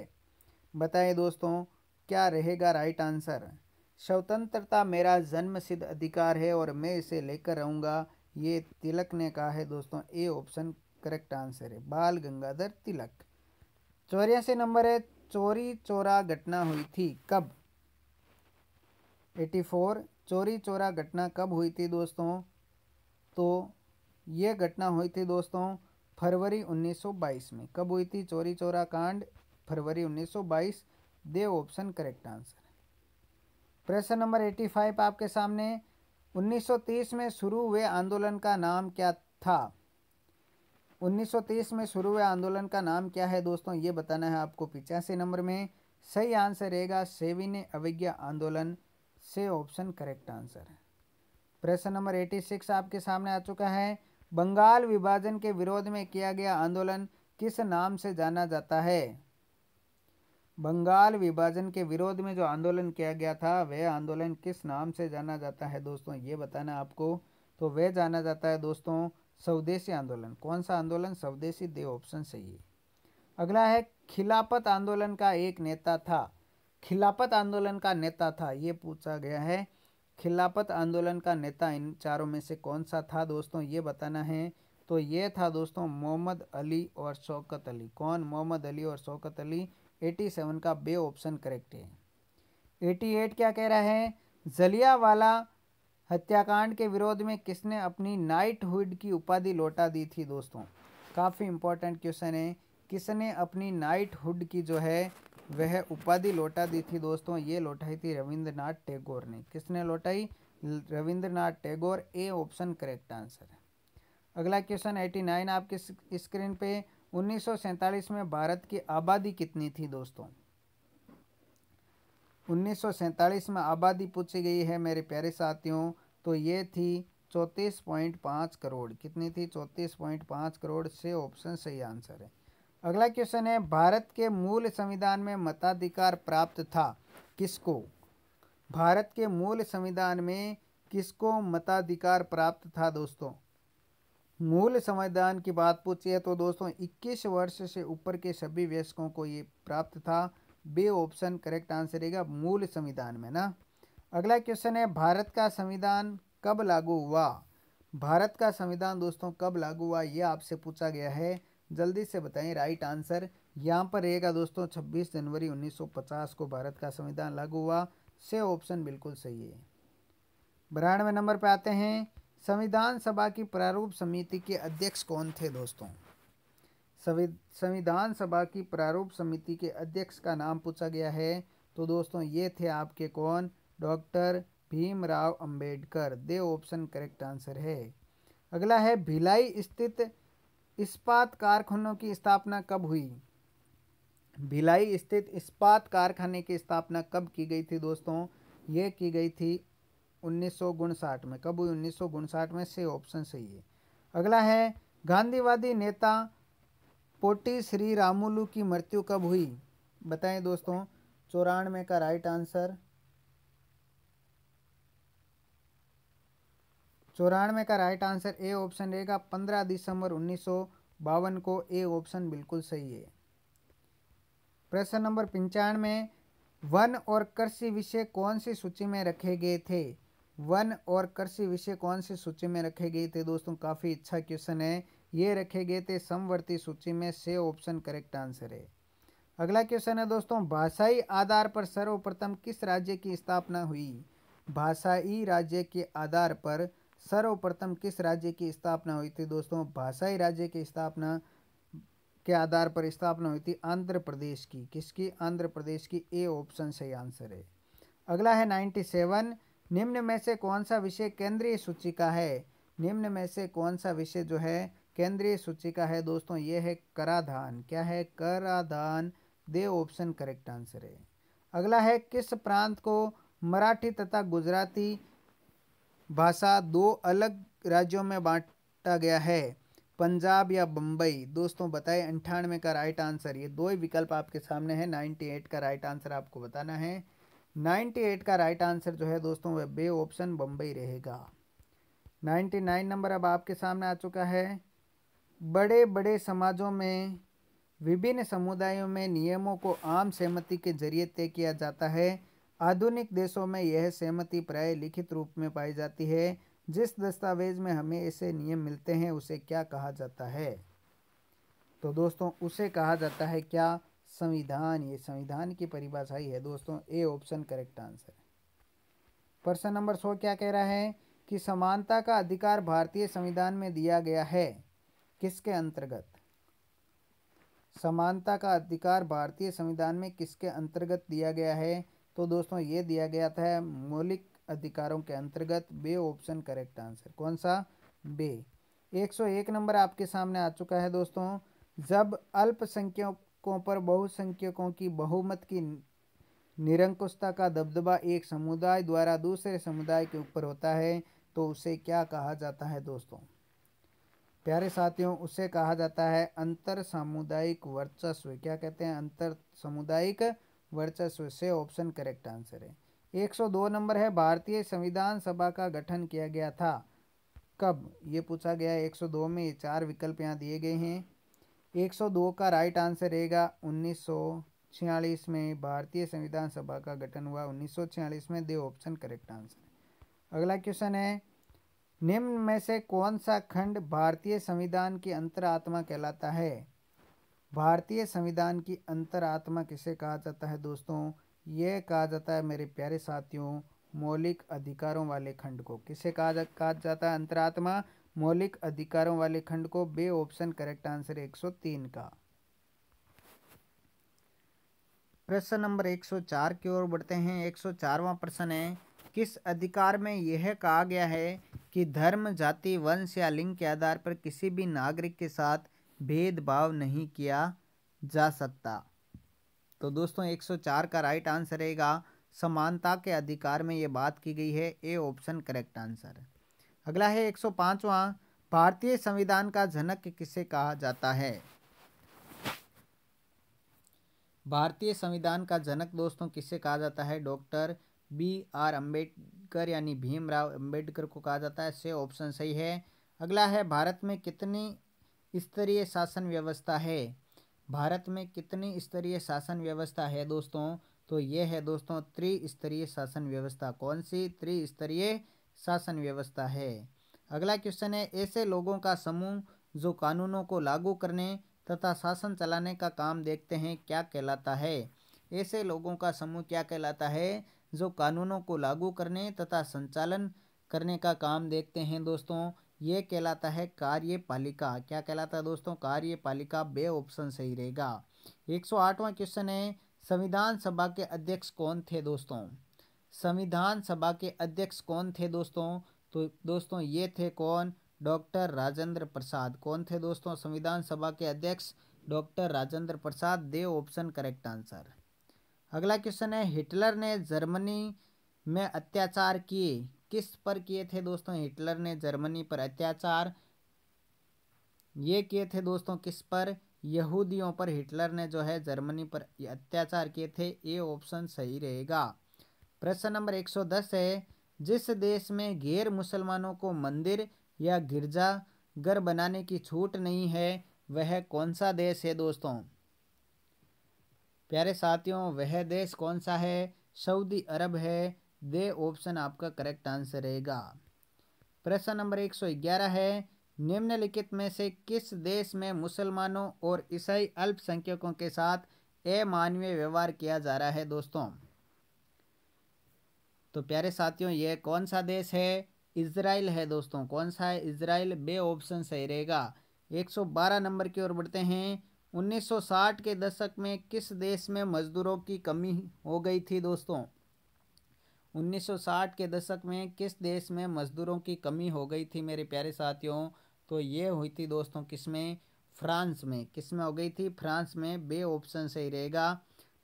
बताइए दोस्तों क्या रहेगा राइट आंसर स्वतंत्रता मेरा जन्म सिद्ध अधिकार है और मैं इसे लेकर रहूँगा ये तिलक ने कहा है दोस्तों ए ऑप्शन करेक्ट आंसर है बाल गंगाधर तिलक चौरासी नंबर है चोरी चोरा घटना हुई थी कब 84 चोरी चोरा घटना कब हुई थी दोस्तों तो ये घटना हुई थी दोस्तों फरवरी 1922 में कब हुई थी चोरी चोरा कांड फरवरी 1922 दे ऑप्शन करेक्ट आंसर प्रश्न नंबर एटी फाइव आपके सामने 1930 में शुरू हुए आंदोलन का नाम क्या था 1930 में शुरू हुए आंदोलन का नाम क्या है दोस्तों ये बताना है आपको पिचासी नंबर में सही आंसर रहेगा सेविन अविज्ञा आंदोलन से ऑप्शन करेक्ट आंसर है प्रश्न नंबर एटी सिक्स आपके सामने आ चुका है बंगाल विभाजन के विरोध में किया गया आंदोलन किस नाम से जाना जाता है बंगाल विभाजन के विरोध में जो आंदोलन किया गया था वह आंदोलन किस नाम से जाना जाता है दोस्तों ये बताना आपको तो वह जाना जाता है दोस्तों स्वदेशी आंदोलन कौन सा आंदोलन स्वदेशी दे ऑप्शन सही है अगला है खिलाफत आंदोलन का एक नेता था खिलाफत आंदोलन का नेता था ये पूछा गया है खिलाफत आंदोलन का नेता इन चारों में से कौन सा था दोस्तों ये बताना है तो ये था दोस्तों मोहम्मद अली और शौकत अली कौन मोहम्मद अली और शौकत अली 87 का बे ऑप्शन करेक्ट है 88 क्या कह रहा है जलियावाला हत्याकांड के विरोध में किसने अपनी नाइट हुड की उपाधि लौटा दी थी दोस्तों काफ़ी इंपॉर्टेंट क्वेश्चन है किसने अपनी नाइट हुड की जो है वह उपाधि लौटा दी थी दोस्तों ये लौटाई थी रविंद्रनाथ टैगोर ने किसने लौटाई Rabindranath Tagore A option correct answer है अगला क्वेश्चन 89 आपके स्क्रीन पे 1947 में भारत की आबादी कितनी थी दोस्तों 1947 में आबादी पूछी गई है मेरे प्यारे साथियों तो ये थी 34.5 करोड़ कितनी थी 34.5 करोड़ से ऑप्शन सही आंसर है अगला क्वेश्चन है भारत के मूल संविधान में मताधिकार प्राप्त था किसको भारत के मूल संविधान में किसको मताधिकार प्राप्त था दोस्तों मूल संविधान की बात पूछी है तो दोस्तों 21 वर्ष से ऊपर के सभी वयस्कों को ये प्राप्त था बे ऑप्शन करेक्ट आंसर रहेगा मूल संविधान में ना अगला क्वेश्चन है भारत का संविधान कब लागू हुआ भारत का संविधान दोस्तों कब लागू हुआ ये आपसे पूछा गया है जल्दी से बताएं राइट आंसर यहाँ पर रहेगा दोस्तों 26 जनवरी 1950 को भारत का संविधान लागू हुआ से ऑप्शन बिल्कुल सही है बरानवे नंबर पे आते हैं संविधान सभा की प्रारूप समिति के अध्यक्ष कौन थे दोस्तों संविधान सभा की प्रारूप समिति के अध्यक्ष का नाम पूछा गया है तो दोस्तों ये थे आपके कौन doctor Bhimrao Ambedkar D option correct answer है अगला है भिलाई स्थित इस्पात कारखानों की स्थापना कब हुई भिलाई स्थित इस्पात कारखाने की स्थापना कब की गई थी दोस्तों ये की गई थी उन्नीस में कब हुई उन्नीस में से ऑप्शन सही है अगला है गांधीवादी नेता पोटी श्री रामुलू की मृत्यु कब हुई बताएं दोस्तों चौरानवे का राइट आंसर चौरानवे का राइट आंसर ए ऑप्शन रहेगा पंद्रह दिसंबर उन्नीस को ए ऑप्शन बिल्कुल सही है प्रश्न नंबर पंचानवे वन और कृषि विषय कौन सी सूची में रखे गए थे वन और कृषि विषय कौन सी सूची में रखे गए थे दोस्तों काफ़ी अच्छा क्वेश्चन है ये रखे गए थे समवर्ती सूची में से ऑप्शन करेक्ट आंसर है अगला क्वेश्चन है दोस्तों भाषाई आधार पर सर्वप्रथम किस राज्य की स्थापना हुई भाषाई राज्य के आधार पर सर्वप्रथम किस राज्य की स्थापना हुई थी दोस्तों भाषाई राज्य की स्थापना के आधार पर स्थापना हुई थी आंध्र प्रदेश की किसकी आंध्र प्रदेश की ए ऑप्शन सही आंसर है अगला है नाइन्टी सेवन निम्न में से कौन सा विषय केंद्रीय सूची का है निम्न में से कौन सा विषय जो है केंद्रीय सूची का है दोस्तों ये है कराधान क्या है कराधान दे ऑप्शन करेक्ट आंसर है अगला है किस प्रांत को मराठी तथा गुजराती भाषा दो अलग राज्यों में बांटा गया है पंजाब या बम्बई दोस्तों बताएं अंठानवे का राइट आंसर ये दो ही विकल्प आपके सामने है नाइन्टी एट का राइट आंसर आपको बताना है 98 का राइट आंसर जो है दोस्तों वह बे ऑप्शन बम्बई रहेगा 99 नंबर अब आपके सामने आ चुका है बड़े बड़े समाजों में विभिन्न समुदायों में नियमों को आम सहमति के जरिए तय किया जाता है आधुनिक देशों में यह सहमति प्राय लिखित रूप में पाई जाती है जिस दस्तावेज में हमें ऐसे नियम मिलते हैं उसे क्या कहा जाता है तो दोस्तों उसे कहा जाता है क्या संविधान ये संविधान की परिभाषा ही है दोस्तों ए ऑप्शन करेक्ट आंसर प्रश्न नंबर सौ क्या कह रहा है कि समानता का अधिकार भारतीय संविधान में दिया गया है किसके अंतर्गत समानता का अधिकार भारतीय संविधान में किसके अंतर्गत दिया गया है तो दोस्तों ये दिया गया था मौलिक अधिकारों के अंतर्गत बे ऑप्शन करेक्ट आंसर कौन सा बे 101 नंबर आपके सामने आ चुका है दोस्तों जब अल्पसंख्यक दशकों पर बहुसंख्यकों की बहुमत की निरंकुशता का दबदबा एक समुदाय द्वारा दूसरे समुदाय के ऊपर होता है तो उसे क्या कहा जाता है दोस्तों प्यारे साथियों उसे कहा जाता है अंतर सामुदायिक वर्चस्व क्या कहते हैं अंतर सामुदायिक वर्चस्व से ऑप्शन करेक्ट आंसर है 102 नंबर है भारतीय संविधान सभा का गठन किया गया था कब ये पूछा गया 102 में चार विकल्प यहाँ दिए गए हैं 102 का राइट आंसर रहेगा उन्नीस छियालीस में भारतीय संविधान सभा का गठन हुआ 1946 में दे ऑप्शन करेक्ट आंसर अगला क्वेश्चन है निम्न में से कौन सा खंड भारतीय संविधान की अंतरात्मा कहलाता है भारतीय संविधान की अंतरात्मा किसे कहा जाता है दोस्तों यह कहा जाता है मेरे प्यारे साथियों मौलिक अधिकारों वाले खंड को किसे कहा जाता है अंतरात्मा मौलिक अधिकारों वाले खंड को बे ऑप्शन करेक्ट आंसर 103 का प्रश्न नंबर 104 की ओर बढ़ते हैं 104वां प्रश्न है किस अधिकार में यह कहा गया है कि धर्म जाति वंश या लिंग के आधार पर किसी भी नागरिक के साथ भेदभाव नहीं किया जा सकता तो दोस्तों 104 का राइट आंसर रहेगा समानता के अधिकार में ये बात की गई है ए ऑप्शन करेक्ट आंसर अगला है एक सौ भारतीय संविधान का जनक किसे कहा जाता है भारतीय संविधान का जनक दोस्तों किससे कहा जाता है डॉक्टर बी आर अम्बेडकर यानी भीमराव अम्बेडकर को कहा जाता है से ऑप्शन सही है अगला है भारत में कितनी स्तरीय शासन व्यवस्था है भारत में कितनी स्तरीय शासन व्यवस्था है दोस्तों तो ये है दोस्तों त्रिस्तरीय शासन व्यवस्था कौन सी त्रिस्तरीय शासन व्यवस्था है अगला क्वेश्चन है ऐसे लोगों का समूह जो कानूनों को लागू करने तथा शासन चलाने का काम देखते हैं क्या कहलाता है ऐसे लोगों का समूह क्या कहलाता है जो कानूनों को लागू करने तथा संचालन करने का काम देखते हैं दोस्तों ये कहलाता है कार्यपालिका क्या कहलाता है दोस्तों कार्यपालिका बे ऑप्शन सही रहेगा एक सौ आठवां क्वेश्चन है संविधान सभा के अध्यक्ष कौन थे दोस्तों संविधान सभा के अध्यक्ष कौन थे दोस्तों तो दोस्तों ये थे कौन डॉक्टर राजेंद्र प्रसाद कौन थे दोस्तों संविधान सभा के अध्यक्ष doctor Rajendra Prasad D option correct answer अगला क्वेश्चन है हिटलर ने जर्मनी में अत्याचार किए किस पर किए थे दोस्तों हिटलर ने जर्मनी पर अत्याचार ये किए थे दोस्तों किस पर यहूदियों पर हिटलर ने जो है जर्मनी पर अत्याचार किए थे ये ऑप्शन सही रहेगा प्रश्न नंबर 110 है जिस देश में गैर मुसलमानों को मंदिर या गिरजा घर बनाने की छूट नहीं है वह कौन सा देश है दोस्तों प्यारे साथियों वह देश कौन सा है सऊदी अरब है दे ऑप्शन आपका करेक्ट आंसर रहेगा प्रश्न नंबर 111 है निम्नलिखित में से किस देश में मुसलमानों और ईसाई अल्पसंख्यकों के साथ अमानवीय व्यवहार किया जा रहा है दोस्तों तो प्यारे साथियों ये कौन सा देश है इसराइल है दोस्तों कौन सा है इसराइल बे ऑप्शन सही रहेगा 112 नंबर की ओर बढ़ते हैं 1960 के दशक में किस देश में मजदूरों की कमी हो गई थी दोस्तों 1960 के दशक में किस देश में मजदूरों की कमी हो गई थी मेरे प्यारे साथियों तो ये हुई थी दोस्तों किस में फ्रांस में किस में हो गई थी फ्रांस में बे ऑप्शन सही रहेगा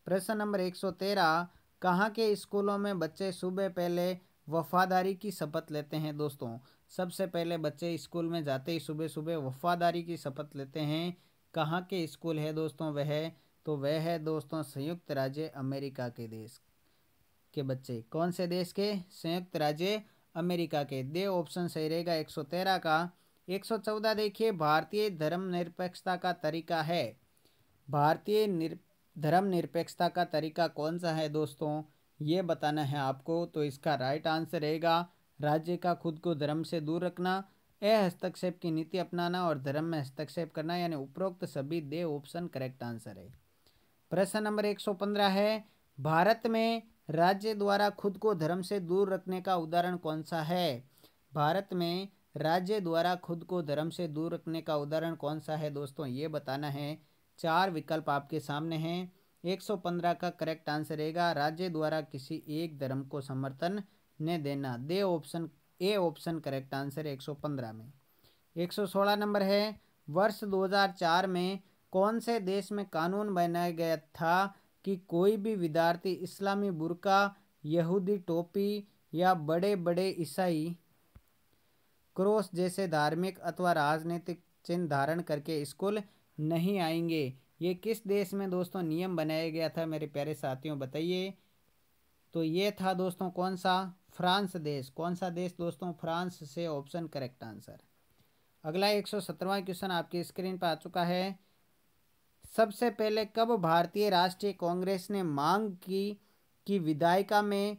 प्रश्न नंबर तेरह कहाँ के स्कूलों में बच्चे सुबह पहले वफादारी की शपथ लेते हैं दोस्तों सबसे पहले बच्चे स्कूल में जाते ही सुबह सुबह वफादारी की शपथ लेते हैं कहाँ के स्कूल है दोस्तों वह तो वह है दोस्तों संयुक्त राज्य अमेरिका के देश के बच्चे कौन से देश के संयुक्त राज्य अमेरिका के दे ऑप्शन सही रहेगा एक सौ तेरह का एक सौ चौदह देखिए भारतीय धर्म निरपेक्षता का तरीका है भारतीय निर धर्मनिरपेक्षता का तरीका कौन सा है दोस्तों ये बताना है आपको तो इसका राइट आंसर रहेगा राज्य का खुद को धर्म से दूर रखना ए हस्तक्षेप की नीति अपनाना और धर्म में हस्तक्षेप करना यानी उपरोक्त सभी दे ऑप्शन करेक्ट आंसर है प्रश्न नंबर पंद्रह है भारत में राज्य द्वारा खुद को धर्म से दूर रखने का उदाहरण कौन सा है भारत में राज्य द्वारा खुद को धर्म से दूर रखने का उदाहरण कौन सा है दोस्तों ये बताना है चार विकल्प आपके सामने हैं 115 का करेक्ट आंसर रहेगा राज्य द्वारा किसी एक धर्म को समर्थन न देना D option A option correct answer 115 में 116 नंबर है वर्ष 2004 में कौन से देश में कानून बनाया गया था कि कोई भी विद्यार्थी इस्लामी बुरका यहूदी टोपी या बड़े बड़े ईसाई क्रॉस जैसे धार्मिक अथवा राजनीतिक चिन्ह धारण करके स्कूल नहीं आएंगे ये किस देश में दोस्तों नियम बनाया गया था मेरे प्यारे साथियों बताइए तो ये था दोस्तों कौन सा फ्रांस देश कौन सा देश दोस्तों फ्रांस से ऑप्शन करेक्ट आंसर अगला एक सौ क्वेश्चन आपकी स्क्रीन पर आ चुका है सबसे पहले कब भारतीय राष्ट्रीय कांग्रेस ने मांग की कि विधायिका में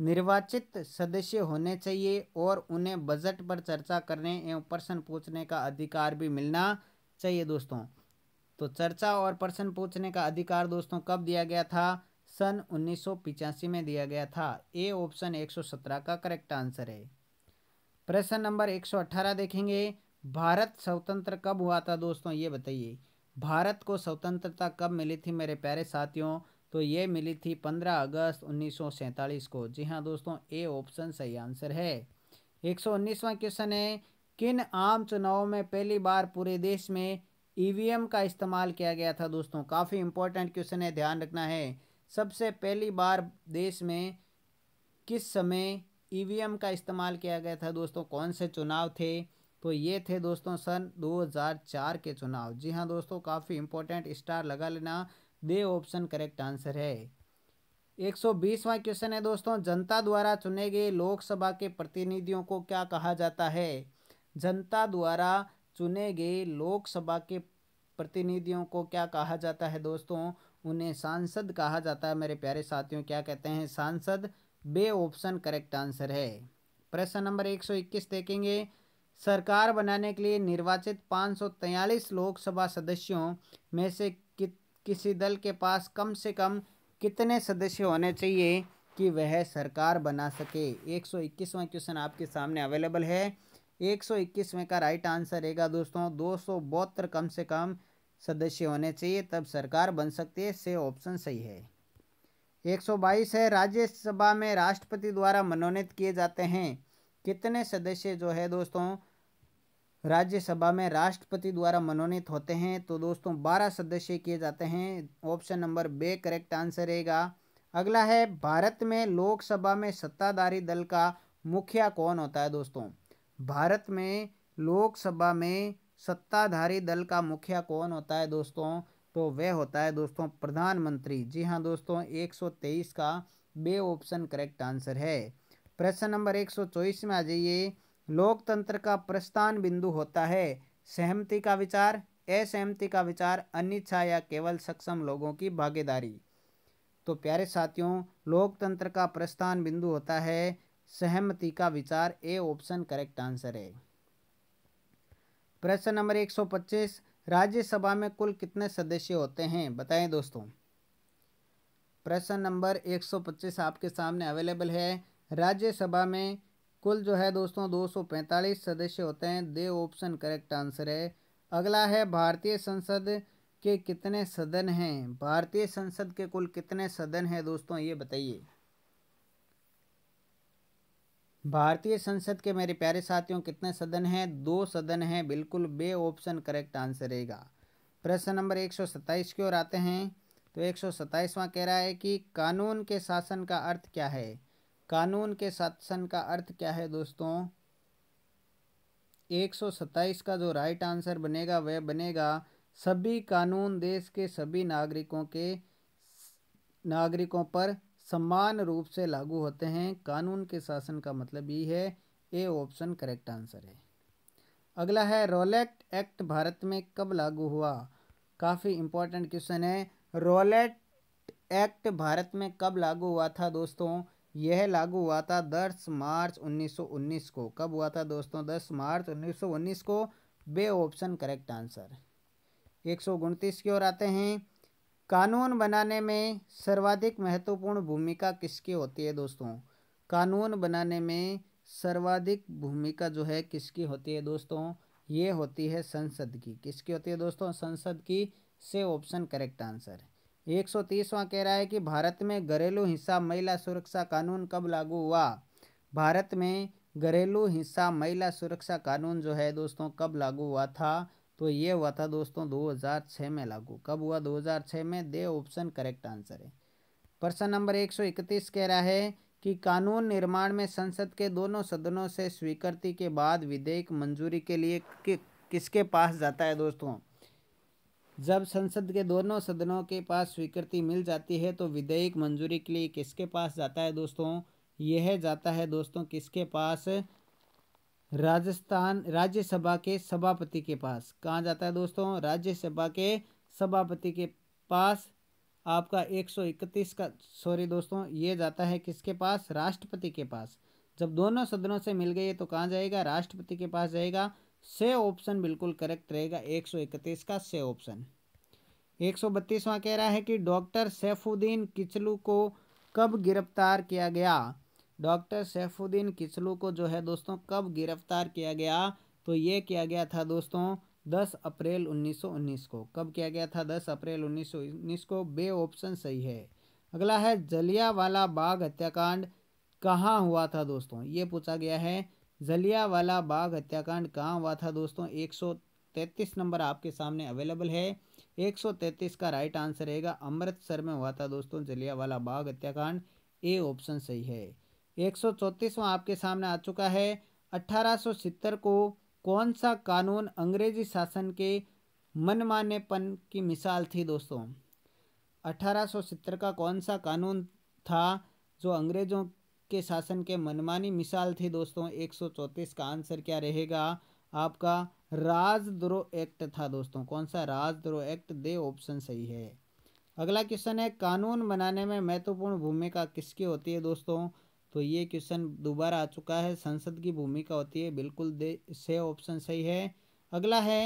निर्वाचित सदस्य होने चाहिए और उन्हें बजट पर चर्चा करने एवं प्रश्न पूछने का अधिकार भी मिलना चाहिए दोस्तों तो चर्चा और प्रश्न पूछने का अधिकार दोस्तों कब दिया गया था सन उन्नीस में दिया गया था ए ऑप्शन 117 का करेक्ट आंसर है प्रश्न नंबर 118 देखेंगे भारत स्वतंत्र कब हुआ था दोस्तों ये बताइए भारत को स्वतंत्रता कब मिली थी मेरे प्यारे साथियों तो ये मिली थी 15 अगस्त उन्नीस को जी हाँ दोस्तों ए ऑप्शन सही आंसर है एक क्वेश्चन है किन आम चुनावों में पहली बार पूरे देश में ईवीएम का इस्तेमाल किया गया था दोस्तों काफ़ी इंपॉर्टेंट क्वेश्चन है ध्यान रखना है सबसे पहली बार देश में किस समय ईवीएम का इस्तेमाल किया गया था दोस्तों कौन से चुनाव थे तो ये थे दोस्तों सन 2004 के चुनाव जी हाँ दोस्तों काफ़ी इंपॉर्टेंट स्टार लगा लेना दे ऑप्शन करेक्ट आंसर है 120वां क्वेश्चन है दोस्तों जनता द्वारा चुने गए लोकसभा के प्रतिनिधियों को क्या कहा जाता है जनता द्वारा चुने गए लोकसभा के प्रतिनिधियों को क्या कहा जाता है दोस्तों उन्हें सांसद कहा जाता है मेरे प्यारे साथियों क्या कहते हैं सांसद बे ऑप्शन करेक्ट आंसर है प्रश्न नंबर 121 देखेंगे सरकार बनाने के लिए निर्वाचित 543 लोकसभा सदस्यों में से कि, किसी दल के पास कम से कम कितने सदस्य होने चाहिए कि वह सरकार बना सके 121वां क्वेश्चन आपके सामने अवेलेबल है 121 में का राइट आंसर रहेगा दोस्तों दो कम से कम सदस्य होने चाहिए तब सरकार बन सकती है से ऑप्शन सही है 122 है राज्यसभा में राष्ट्रपति द्वारा मनोनीत किए जाते हैं कितने सदस्य जो है दोस्तों राज्यसभा में राष्ट्रपति द्वारा मनोनीत होते हैं तो दोस्तों 12 सदस्य किए जाते हैं option number B correct answer रहेगा अगला है भारत में लोकसभा में सत्ताधारी दल का मुखिया कौन होता है दोस्तों भारत में लोकसभा में सत्ताधारी दल का मुखिया कौन होता है दोस्तों तो वह होता है दोस्तों प्रधानमंत्री जी हाँ दोस्तों 123 का बे ऑप्शन करेक्ट आंसर है प्रश्न नंबर 124 में आ जाइए लोकतंत्र का प्रस्थान बिंदु होता है सहमति का विचार असहमति का विचार अनिच्छा या केवल सक्षम लोगों की भागीदारी तो प्यारे साथियों लोकतंत्र का प्रस्थान बिंदु होता है सहमति का विचार ए ऑप्शन करेक्ट आंसर है प्रश्न नंबर 125 राज्यसभा में कुल कितने सदस्य होते हैं बताएं दोस्तों प्रश्न नंबर 125 आपके सामने अवेलेबल है राज्यसभा में कुल जो है दोस्तों 245 सदस्य होते हैं दे ऑप्शन करेक्ट आंसर है अगला है भारतीय संसद के कितने सदन हैं भारतीय संसद के कुल कितने सदन हैं दोस्तों ये बताइए भारतीय संसद के मेरे प्यारे साथियों कितने सदन हैं दो सदन हैं बिल्कुल बे ऑप्शन करेक्ट आंसर रहेगा प्रश्न नंबर एक सौ सत्ताईस की ओर आते हैं तो एक सौ सत्ताईसवां कह रहा है कि कानून के शासन का अर्थ क्या है कानून के शासन का अर्थ क्या है दोस्तों एक सौ सत्ताईस का जो राइट आंसर बनेगा वह बनेगा सभी कानून देश के सभी नागरिकों के नागरिकों पर समान रूप से लागू होते हैं कानून के शासन का मतलब ये है ए ऑप्शन करेक्ट आंसर है अगला है रोलेट एक्ट भारत में कब लागू हुआ काफ़ी इंपॉर्टेंट क्वेश्चन है रोलेट एक्ट भारत में कब लागू हुआ था दोस्तों यह लागू हुआ था 10 मार्च 1919 को कब हुआ था दोस्तों 10 मार्च 1919 को बे ऑप्शन करेक्ट आंसर एक की ओर आते हैं कानून बनाने में सर्वाधिक महत्वपूर्ण भूमिका किसकी होती है दोस्तों कानून बनाने में सर्वाधिक भूमिका जो है किसकी होती है दोस्तों ये होती है संसद की किसकी होती है दोस्तों संसद की से ऑप्शन करेक्ट आंसर एक सौ तीसवा कह रहा है कि भारत में घरेलू हिंसा महिला सुरक्षा कानून कब लागू हुआ भारत में घरेलू हिंसा महिला सुरक्षा कानून जो है दोस्तों कब लागू हुआ था तो ये हुआ था दोस्तों 2006 में लागू कब हुआ 2006 में दे ऑप्शन करेक्ट आंसर है प्रश्न नंबर 131 कह रहा है कि कानून निर्माण में संसद के दोनों सदनों से स्वीकृति के बाद विधेयक मंजूरी के लिए कि, किसके पास जाता है दोस्तों जब संसद के दोनों सदनों के पास स्वीकृति मिल जाती है तो विधेयक मंजूरी के लिए किसके पास जाता है दोस्तों यह जाता है दोस्तों किसके पास राजस्थान राज्यसभा के सभापति के पास कहाँ जाता है दोस्तों राज्यसभा के सभापति के पास आपका 131 का सॉरी दोस्तों ये जाता है किसके पास राष्ट्रपति के पास जब दोनों सदनों से मिल गए तो कहाँ जाएगा राष्ट्रपति के पास जाएगा से ऑप्शन बिल्कुल करेक्ट रहेगा 131 का से ऑप्शन एक सौ कह रहा है कि डॉक्टर सैफुद्दीन किचलू को कब गिरफ्तार किया गया डॉक्टर सैफुद्दीन किसलू को जो है दोस्तों कब गिरफ्तार किया गया तो ये किया गया था दोस्तों 10 अप्रैल 1919 को कब किया गया था 10 अप्रैल 1919 को बे ऑप्शन सही है अगला है जलियावाला बाग हत्याकांड कहाँ हुआ था दोस्तों ये पूछा गया है जलियावाला बाग हत्याकांड कहाँ हुआ था दोस्तों 133 नंबर आपके सामने अवेलेबल है 133 का राइट आंसर रहेगा अमृतसर में हुआ था दोस्तों जलियावाला बाग हत्याकांड ए ऑप्शन सही है एक सौ आपके सामने आ चुका है अठारह को कौन सा कानून अंग्रेजी शासन के मनमानेपन की मिसाल थी दोस्तों अट्ठारह का कौन सा कानून था जो अंग्रेजों के शासन के मनमानी मिसाल थी दोस्तों एक का आंसर क्या रहेगा आपका राजद्रोह एक्ट था दोस्तों कौन सा राजद्रोह एक्ट दे ऑप्शन सही है अगला क्वेश्चन है कानून बनाने में महत्वपूर्ण भूमिका किसकी होती है दोस्तों तो ये क्वेश्चन दोबारा आ चुका है संसद की भूमिका होती है बिल्कुल दे से ऑप्शन सही है अगला है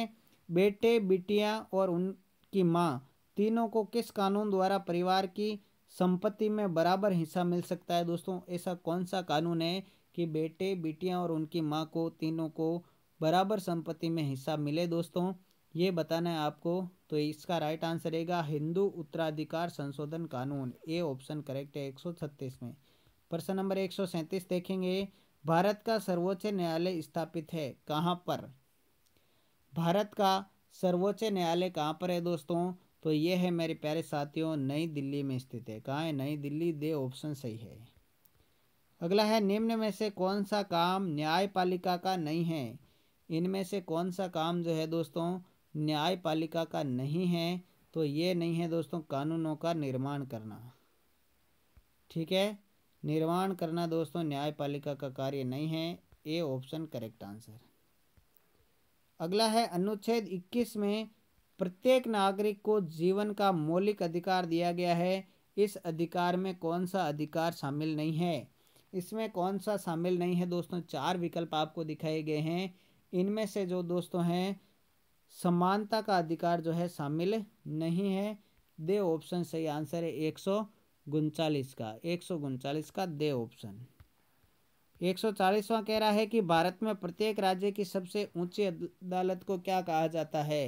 बेटे बिटिया और उनकी माँ तीनों को किस कानून द्वारा परिवार की संपत्ति में बराबर हिस्सा मिल सकता है दोस्तों ऐसा कौन सा कानून है कि बेटे बेटियाँ और उनकी माँ को तीनों को बराबर संपत्ति में हिस्सा मिले दोस्तों ये बताना है आपको तो इसका राइट आंसर रहेगा हिंदू उत्तराधिकार संशोधन कानून ए ऑप्शन करेक्ट है एक में प्रश्न नंबर एक सौ सैंतीस देखेंगे भारत का सर्वोच्च न्यायालय स्थापित है कहाँ पर भारत का सर्वोच्च न्यायालय कहाँ पर है दोस्तों तो ये है मेरे प्यारे साथियों नई दिल्ली में स्थित है कहाँ है नई दिल्ली दे ऑप्शन सही है अगला है निम्न में से कौन सा काम न्यायपालिका का नहीं है इनमें से कौन सा काम जो है दोस्तों न्यायपालिका का नहीं है तो ये नहीं है दोस्तों कानूनों का निर्माण करना ठीक है निर्माण करना दोस्तों न्यायपालिका का कार्य नहीं है ए ऑप्शन करेक्ट आंसर अगला है अनुच्छेद 21 में प्रत्येक नागरिक को जीवन का मौलिक अधिकार दिया गया है इस अधिकार में कौन सा अधिकार शामिल नहीं है इसमें कौन सा शामिल नहीं है दोस्तों चार विकल्प आपको दिखाए गए हैं इनमें से जो दोस्तों हैं समानता का अधिकार जो है शामिल नहीं है दे ऑप्शन सही आंसर है एक सौ उनचालीस का एक सौ उनचालीस का दे ऑप्शन एक सौ चालीसवा कह रहा है कि भारत में प्रत्येक राज्य की सबसे ऊंची अदालत को क्या कहा जाता है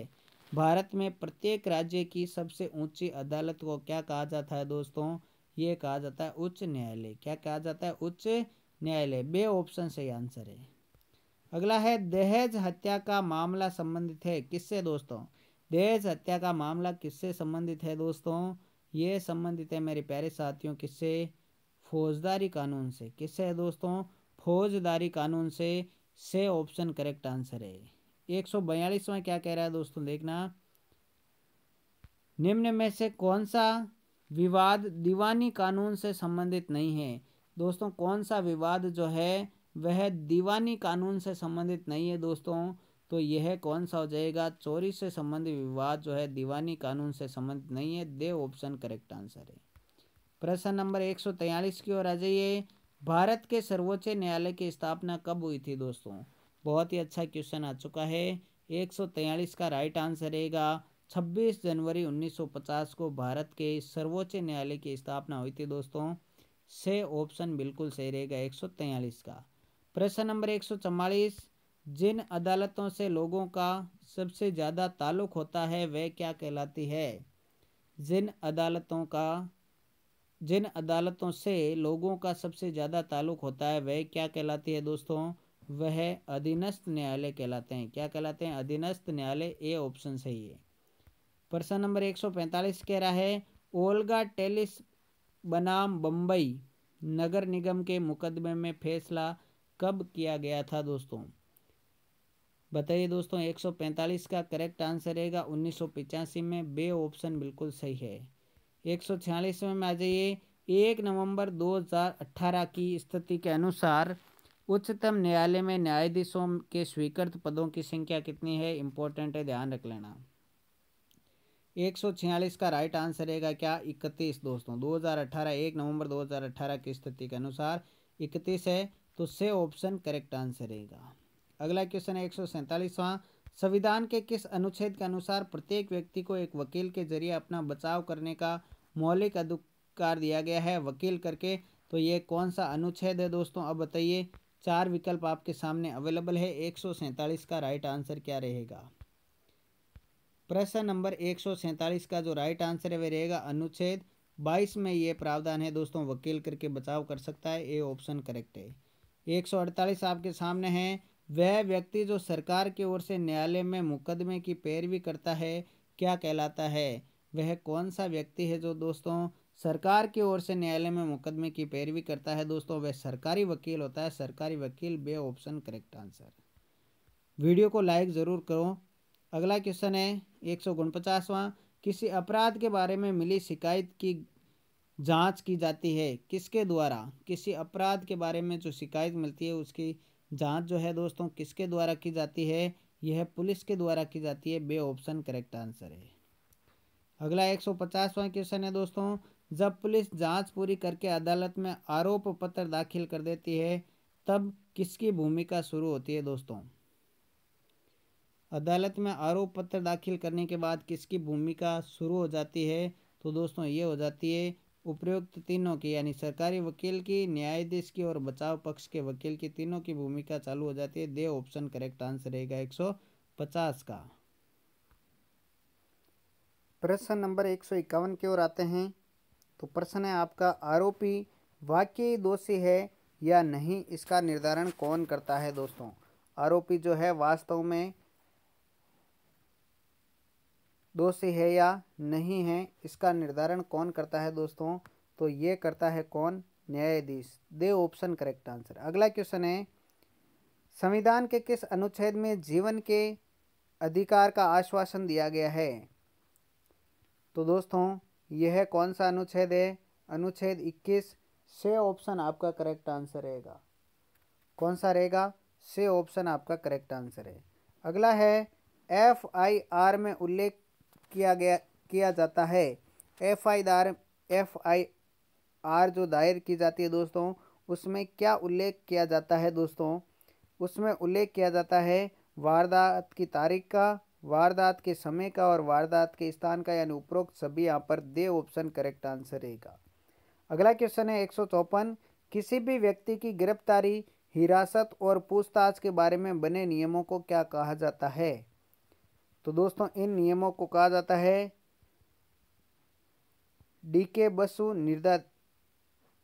भारत में प्रत्येक राज्य की सबसे ऊंची अदालत को क्या कहा जाता है दोस्तों ये कहा जाता है उच्च न्यायालय क्या कहा जाता है उच्च न्यायालय बे ऑप्शन से आंसर है अगला है दहेज हत्या का मामला संबंधित है किससे दोस्तों दहेज हत्या का मामला किससे संबंधित है दोस्तों ये संबंधित है मेरे प्यारे साथियों किससे फौजदारी कानून से किससे है दोस्तों फौजदारी कानून से से ऑप्शन करेक्ट आंसर है एक सौ में क्या कह रहा है दोस्तों देखना निम्न में से कौन सा विवाद दीवानी कानून से संबंधित नहीं है दोस्तों कौन सा विवाद जो है वह दीवानी कानून से संबंधित नहीं है दोस्तों तो यह कौन सा हो जाएगा चोरी से संबंधित विवाद जो है दीवानी कानून से संबंधित नहीं है दे ऑप्शन करेक्ट आंसर है प्रश्न नंबर एक सौ तैयलीस की ओर आ जाइए भारत के सर्वोच्च न्यायालय की स्थापना कब हुई थी दोस्तों बहुत ही अच्छा क्वेश्चन आ चुका है एक सौ का राइट आंसर रहेगा 26 जनवरी 1950 को भारत के सर्वोच्च न्यायालय की स्थापना हुई थी दोस्तों से ऑप्शन बिल्कुल सही रहेगा एक का प्रश्न नंबर एक जिन अदालतों से लोगों का सबसे ज़्यादा ताल्लुक होता है वह क्या कहलाती है जिन अदालतों का जिन अदालतों से लोगों का सबसे ज़्यादा ताल्लुक होता है वह क्या कहलाती है दोस्तों वह अधीनस्थ न्यायालय कहलाते हैं क्या कहलाते हैं अधीनस्थ न्यायालय ए ऑप्शन सही है प्रश्न नंबर 145 कह रहा है ओल्गा टेलिस बनाम बम्बई नगर निगम के मुकदमे में फैसला कब किया गया था दोस्तों बताइए दोस्तों 145 का करेक्ट आंसर रहेगा उन्नीस में बे ऑप्शन बिल्कुल सही है एक में आ जाइए एक नवंबर 2018 की स्थिति के अनुसार उच्चतम न्यायालय में न्यायाधीशों के स्वीकृत पदों की संख्या कितनी है इंपॉर्टेंट है ध्यान रख लेना 146 का राइट आंसर रहेगा क्या 31 दोस्तों 2018 एक नवंबर 2018 की स्थिति के अनुसार 31 है तो से ऑप्शन करेक्ट आंसर रहेगा अगला क्वेश्चन है एक संविधान के किस अनुच्छेद के अनुसार प्रत्येक व्यक्ति को एक वकील के जरिए अपना बचाव करने का मौलिक अधिकार दिया गया है वकील करके तो ये कौन सा अनुच्छेद है दोस्तों अब बताइए चार विकल्प आपके सामने अवेलेबल है एक का राइट आंसर क्या रहेगा प्रश्न नंबर एक का जो राइट आंसर है वह रहेगा अनुच्छेद 22 में ये प्रावधान है दोस्तों वकील करके बचाव कर सकता है ए ऑप्शन करेक्ट है 148 आपके सामने है वह व्यक्ति जो सरकार की ओर से न्यायालय में मुकदमे की पैरवी करता है क्या कहलाता है वह कौन सा व्यक्ति है जो दोस्तों सरकार की ओर से न्यायालय में मुकदमे की पैरवी करता है दोस्तों वह सरकारी वकील होता है सरकारी वकील B option correct answer video को लाइक ज़रूर करो अगला क्वेश्चन है एक सौ किसी अपराध के बारे में मिली शिकायत की जांच की जाती है किसके द्वारा किसी अपराध के बारे में जो शिकायत मिलती है उसकी जांच जो है दोस्तों किसके द्वारा की जाती है यह पुलिस के द्वारा की जाती है बे ऑप्शन करेक्ट आंसर है अगला एक सौ क्वेश्चन है दोस्तों जब पुलिस जांच पूरी करके अदालत में आरोप पत्र दाखिल कर देती है तब किसकी भूमिका शुरू होती है दोस्तों अदालत में आरोप पत्र दाखिल करने के बाद किसकी भूमिका शुरू हो जाती है तो दोस्तों ये हो जाती है उपयुक्त तीनों की यानी सरकारी वकील की न्यायाधीश की और बचाव पक्ष के वकील की तीनों की भूमिका चालू हो जाती है दे ऑप्शन करेक्ट आंसर रहेगा एक सौ पचास का प्रश्न नंबर एक सौ इक्यावन की ओर आते हैं तो प्रश्न है आपका आरोपी वाकई दोषी है या नहीं इसका निर्धारण कौन करता है दोस्तों आरोपी जो है वास्तव में दोष है या नहीं है इसका निर्धारण कौन करता है दोस्तों तो ये करता है कौन न्यायाधीश दे ऑप्शन करेक्ट आंसर अगला क्वेश्चन है संविधान के किस अनुच्छेद में जीवन के अधिकार का आश्वासन दिया गया है तो दोस्तों यह कौन सा अनुच्छेद है अनुच्छेद 21 से ऑप्शन आपका करेक्ट आंसर रहेगा कौन सा रहेगा से ऑप्शन आपका करेक्ट आंसर है अगला है एफ आई आर में उल्लेख किया गया किया जाता है एफ आई दार एफ आई आर जो दायर की जाती है दोस्तों उसमें क्या उल्लेख किया जाता है दोस्तों उसमें उल्लेख किया जाता है वारदात की तारीख का वारदात के समय का और वारदात के स्थान का यानी उपरोक्त सभी यहाँ पर दे ऑप्शन करेक्ट आंसर रहेगा अगला क्वेश्चन है एक किसी भी व्यक्ति की गिरफ्तारी हिरासत और पूछताछ के बारे में बने नियमों को क्या कहा जाता है तो दोस्तों इन नियमों को कहा जाता है डी के बसु निर्दा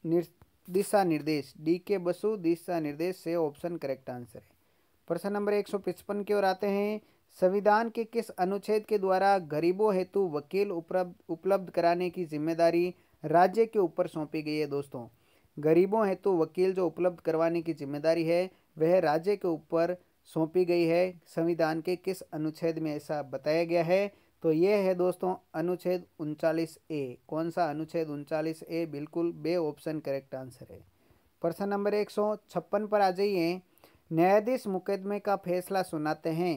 निर, दिशा निर्देश डी के बसु दिशा निर्देश से ऑप्शन करेक्ट आंसर है प्रश्न नंबर एक सौ पचपन की ओर आते हैं संविधान के किस अनुच्छेद के द्वारा गरीबों हेतु वकील उपलब्ध उपलब्ध कराने की जिम्मेदारी राज्य के ऊपर सौंपी गई है दोस्तों गरीबों हेतु वकील जो उपलब्ध करवाने की जिम्मेदारी है वह राज्य के ऊपर सौंपी गई है संविधान के किस अनुच्छेद में ऐसा बताया गया है तो ये है दोस्तों अनुच्छेद उनचालीस ए कौन सा अनुच्छेद उनचालीस ए बिल्कुल बे ऑप्शन करेक्ट आंसर है प्रश्न नंबर एक सौ छप्पन पर आ जाइए न्यायाधीश मुकदमे का फैसला सुनाते हैं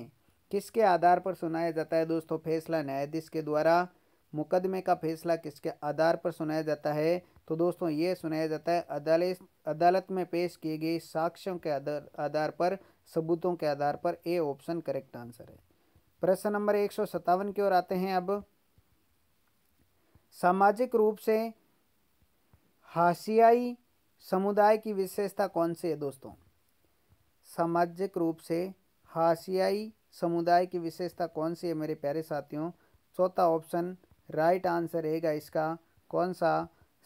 किसके आधार पर सुनाया जाता है दोस्तों फैसला न्यायाधीश के द्वारा मुकदमे का फैसला किसके आधार पर सुनाया जाता है तो दोस्तों ये सुनाया जाता है अदालत अदालत में पेश किए गए साक्ष्यों के आधार आधार पर सबूतों के आधार पर ए ऑप्शन करेक्ट आंसर है प्रश्न नंबर एक सौ सत्तावन की ओर आते हैं अब सामाजिक रूप से हाशियाई समुदाय की विशेषता कौन सी है दोस्तों सामाजिक रूप से हाशियाई समुदाय की विशेषता कौन सी है मेरे प्यारे साथियों चौथा ऑप्शन राइट आंसर रहेगा इसका कौन सा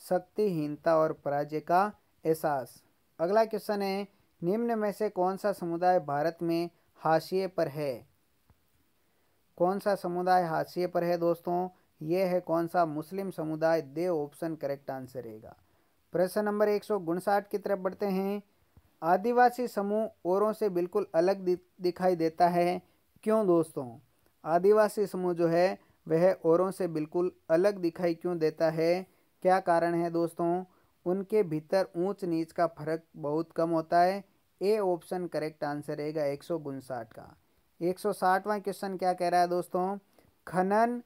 शक्तिहीनता और पराजय का एहसास अगला क्वेश्चन है निम्न में से कौन सा समुदाय भारत में हाशिए पर है कौन सा समुदाय हाशिए पर है दोस्तों ये है कौन सा मुस्लिम समुदाय दे ऑप्शन करेक्ट आंसर रहेगा प्रश्न नंबर एक सौ की तरफ बढ़ते हैं आदिवासी समूह औरों से बिल्कुल अलग दि, दिखाई देता है क्यों दोस्तों आदिवासी समूह जो है वह औरों से बिल्कुल अलग दिखाई क्यों देता है क्या कारण है दोस्तों उनके भीतर ऊंच नीच का फर्क बहुत कम होता है ए ऑप्शन करेक्ट आंसर रहेगा एक सौ का एक सौ क्वेश्चन क्या कह रहा है दोस्तों खनन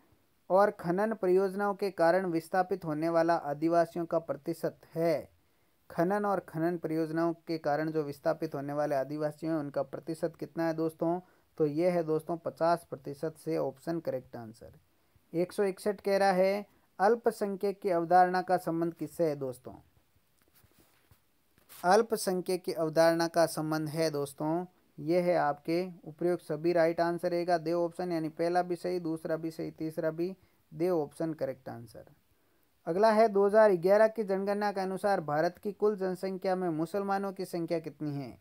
और खनन परियोजनाओं के कारण विस्थापित होने वाला आदिवासियों का प्रतिशत है खनन और खनन परियोजनाओं के कारण जो विस्थापित होने वाले आदिवासियों हैं उनका प्रतिशत कितना है दोस्तों तो ये है दोस्तों पचास प्रतिशत से ऑप्शन करेक्ट आंसर एक सौ इकसठ कह रहा है अल्पसंख्यक की अवधारणा का संबंध किससे है दोस्तों अल्पसंख्यक की अवधारणा का संबंध है दोस्तों ये है आपके उपयुक्त सभी राइट आंसर रहेगा दे ऑप्शन यानी पहला भी सही दूसरा भी सही तीसरा भी दे ऑप्शन करेक्ट आंसर अगला है 2011 की जनगणना के अनुसार भारत की कुल जनसंख्या में मुसलमानों की संख्या कितनी है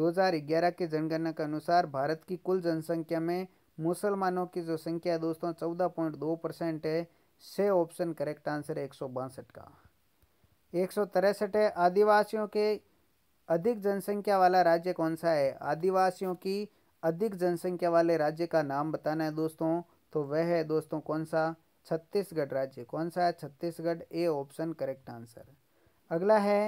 2011 की जनगणना के अनुसार भारत की कुल जनसंख्या में मुसलमानों की जो संख्या है दोस्तों दो परसेंट है से ऑप्शन करेक्ट आंसर एक का एक आदिवासियों के अधिक जनसंख्या वाला राज्य कौन सा है आदिवासियों की अधिक जनसंख्या वाले राज्य का नाम बताना है दोस्तों तो वह है दोस्तों कौन सा छत्तीसगढ़ राज्य कौन सा है Chhattisgarh A option correct answer अगला है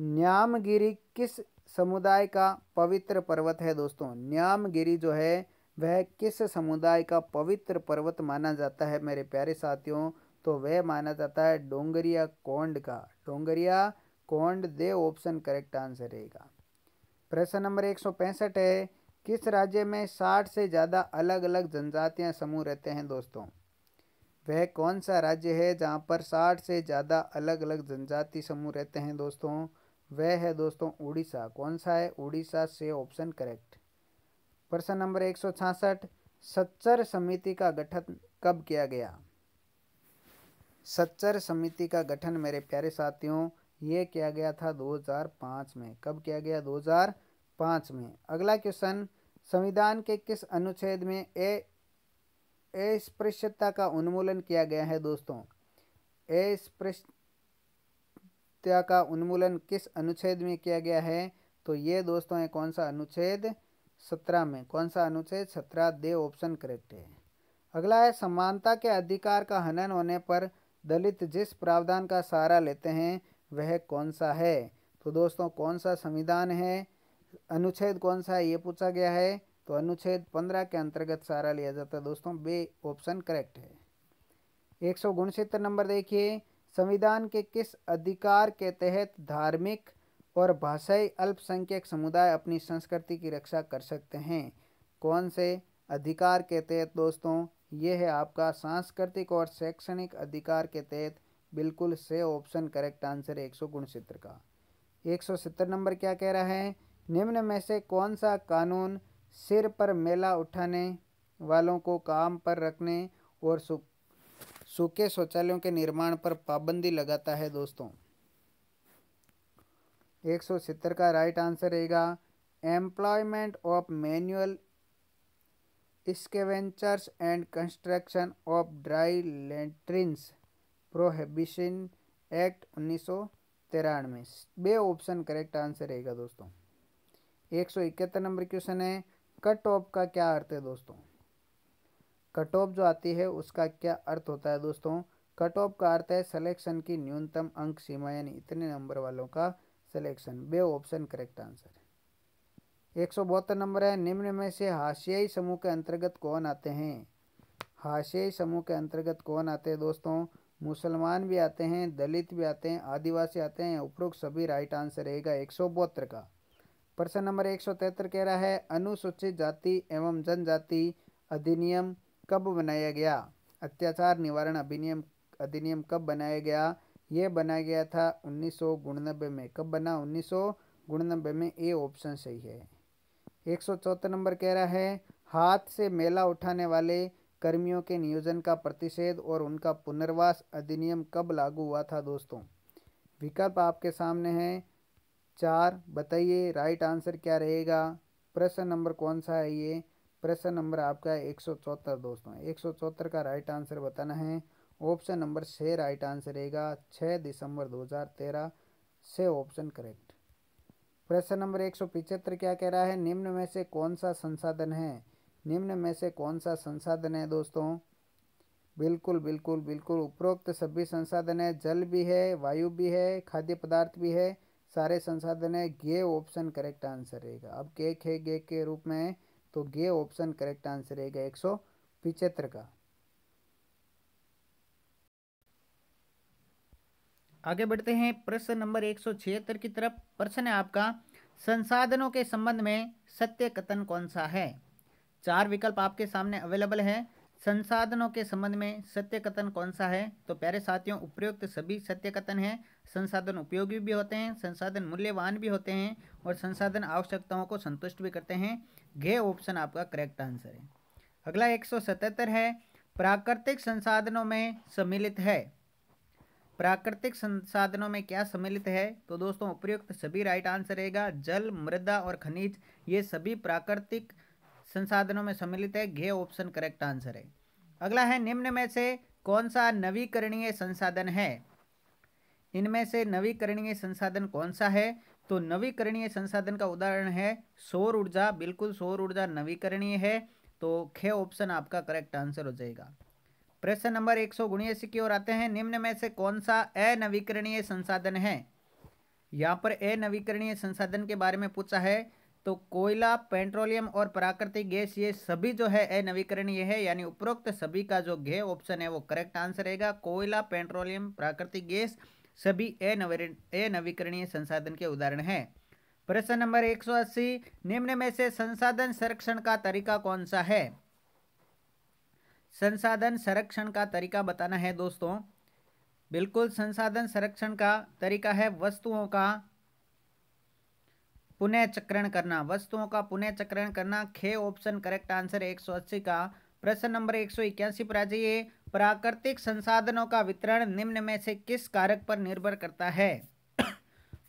न्यामगिरी किस समुदाय का पवित्र पर्वत है दोस्तों न्यामगिरी जो है वह किस समुदाय का पवित्र पर्वत माना जाता है मेरे प्यारे साथियों तो वह माना जाता है डोंगरिया कोंड का डोंगरिया कोंड दे ऑप्शन करेक्ट आंसर रहेगा प्रश्न नंबर एक है किस राज्य में 60 से ज़्यादा अलग अलग जनजातियां समूह रहते हैं दोस्तों वह कौन सा राज्य है जहां पर 60 से ज़्यादा अलग अलग जनजाति समूह रहते हैं दोस्तों वह है दोस्तों उड़ीसा कौन सा है उड़ीसा से ऑप्शन करेक्ट प्रश्न नंबर एक सौ सत्तर समिति का गठन कब किया गया सच्चर समिति का गठन मेरे प्यारे साथियों ये किया गया था 2005 में कब किया गया 2005 में अगला क्वेश्चन संविधान के किस अनुच्छेद में ए अस्पृश्यता का उन्मूलन किया गया है दोस्तों अस्पृश्यता का उन्मूलन किस अनुच्छेद में किया गया है तो ये दोस्तों है कौन सा अनुच्छेद सत्रह में कौन सा अनुच्छेद सत्रह दे ऑप्शन करेक्ट है अगला है समानता के अधिकार का हनन होने पर दलित जिस प्रावधान का सहारा लेते हैं वह कौन सा है तो दोस्तों कौन सा संविधान है अनुच्छेद कौन सा है ये पूछा गया है तो अनुच्छेद पंद्रह के अंतर्गत सहारा लिया जाता है दोस्तों बे ऑप्शन करेक्ट है एक सौ नंबर देखिए संविधान के किस अधिकार के तहत धार्मिक और भाषाई अल्पसंख्यक समुदाय अपनी संस्कृति की रक्षा कर सकते हैं कौन से अधिकार के तहत दोस्तों ये है आपका सांस्कृतिक और शैक्षणिक अधिकार के तहत बिल्कुल से ऑप्शन करेक्ट आंसर एक सौ का एक सौ नंबर क्या कह रहा है निम्न में से कौन सा कानून सिर पर मेला उठाने वालों को काम पर रखने और सूखे शौचालयों के निर्माण पर पाबंदी लगाता है दोस्तों एक सौ का राइट आंसर रहेगा employment of manual scavengers and construction of dry latrines prohibition act उन्नीस सौ तिरानवे बे ऑप्शन करेक्ट आंसर रहेगा दोस्तों एक सौ इकहत्तर नंबर क्वेश्चन है कट ऑफ का क्या अर्थ है दोस्तों कट ऑफ जो आती है उसका क्या अर्थ होता है दोस्तों कट ऑफ का अर्थ है सिलेक्शन की न्यूनतम अंक सीमा यानी इतने नंबर वालों का selection B option correct answer है एक सौ बहत्तर नंबर है निम्न में से हाशियाई समूह के अंतर्गत कौन आते हैं हाशियाई समूह के अंतर्गत कौन आते हैं दोस्तों मुसलमान भी आते हैं दलित भी आते हैं आदिवासी आते हैं उपरोक्त सभी राइट आंसर रहेगा एक सौ बहत्तर का प्रश्न नंबर एक सौ तिहत्तर कह रहा है अनुसूचित जाति एवं जनजाति अधिनियम कब बनाया गया अत्याचार निवारण अधिनियम अधिनियम कब बनाया गया यह बनाया गया था उन्नीस में कब बना उन्नीस में ए ऑप्शन सही है एक सौ चौहत्तर नंबर कह रहा है हाथ से मेला उठाने वाले कर्मियों के नियोजन का प्रतिषेध और उनका पुनर्वास अधिनियम कब लागू हुआ था दोस्तों विकल्प आपके सामने है चार बताइए राइट आंसर क्या रहेगा प्रश्न नंबर कौन सा है ये प्रश्न नंबर आपका एक सौ चौहत्तर दोस्तों एक सौ चौहत्तर का राइट आंसर बताना है ऑप्शन नंबर छः राइट आंसर रहेगा छः दिसंबर 2013 से ऑप्शन करेक्ट प्रश्न नंबर एक सौ पिचहत्तर क्या कह रहा है निम्न में से कौन सा संसाधन है निम्न में से कौन सा संसाधन है दोस्तों बिल्कुल बिल्कुल बिल्कुल उपरोक्त सभी संसाधन है जल भी है वायु भी है खाद्य पदार्थ भी है सारे संसाधन है गे ऑप्शन करेक्ट आंसर रहेगा अब केक है गे के रूप में तो गे ऑप्शन करेक्ट आंसर रहेगा एक सौ पिचहत्तर का आगे बढ़ते हैं प्रश्न नंबर एक सौ छिहत्तर की तरफ प्रश्न है आपका संसाधनों के संबंध में सत्य कथन कौन सा है चार विकल्प आपके सामने अवेलेबल है संसाधनों के संबंध में सत्य कथन कौन सा है तो प्यारे साथियों उपयुक्त सभी सत्य कथन है संसाधन उपयोगी भी होते हैं संसाधन मूल्यवान भी होते हैं और संसाधन आवश्यकताओं को संतुष्ट भी करते हैं घे ऑप्शन आपका करेक्ट आंसर है अगला एक है प्राकृतिक संसाधनों में सम्मिलित है प्राकृतिक संसाधनों में क्या सम्मिलित है तो दोस्तों उपयुक्त सभी राइट आंसर रहेगा जल मृदा और खनिज ये सभी प्राकृतिक संसाधनों में सम्मिलित है घे ऑप्शन करेक्ट आंसर है अगला है निम्न में से कौन सा नवीकरणीय संसाधन है इनमें से नवीकरणीय संसाधन कौन सा है तो नवीकरणीय संसाधन का उदाहरण है सौर ऊर्जा बिल्कुल सौर ऊर्जा नवीकरणीय है तो खे ऑप्शन आपका करेक्ट आंसर हो जाएगा प्रश्न नंबर एक सौ की ओर आते हैं निम्न में से कौन सा अनवीकरणीय संसाधन है यहाँ पर अनवीकरणीय संसाधन के बारे में पूछा है तो कोयला पेट्रोलियम और प्राकृतिक गैस ये सभी जो है अनवीकरणीय है यानी उपरोक्त सभी का जो घे ऑप्शन है वो करेक्ट आंसर रहेगा कोयला पेट्रोलियम प्राकृतिक गैस सभी अनवीकरणीय संसाधन के उदाहरण है प्रश्न नंबर 180 निम्न में से संसाधन संरक्षण का तरीका कौन सा है संसाधन संरक्षण का तरीका बताना है दोस्तों बिल्कुल संसाधन संरक्षण का तरीका है वस्तुओं का पुनः चक्रण करना वस्तुओं का पुनः चक्रण करना खे ऑप्शन करेक्ट आंसर 180 का प्रश्न नंबर एक सौ इक्यासी पर आ जाइए प्राकृतिक संसाधनों का वितरण निम्न में से किस कारक पर निर्भर करता है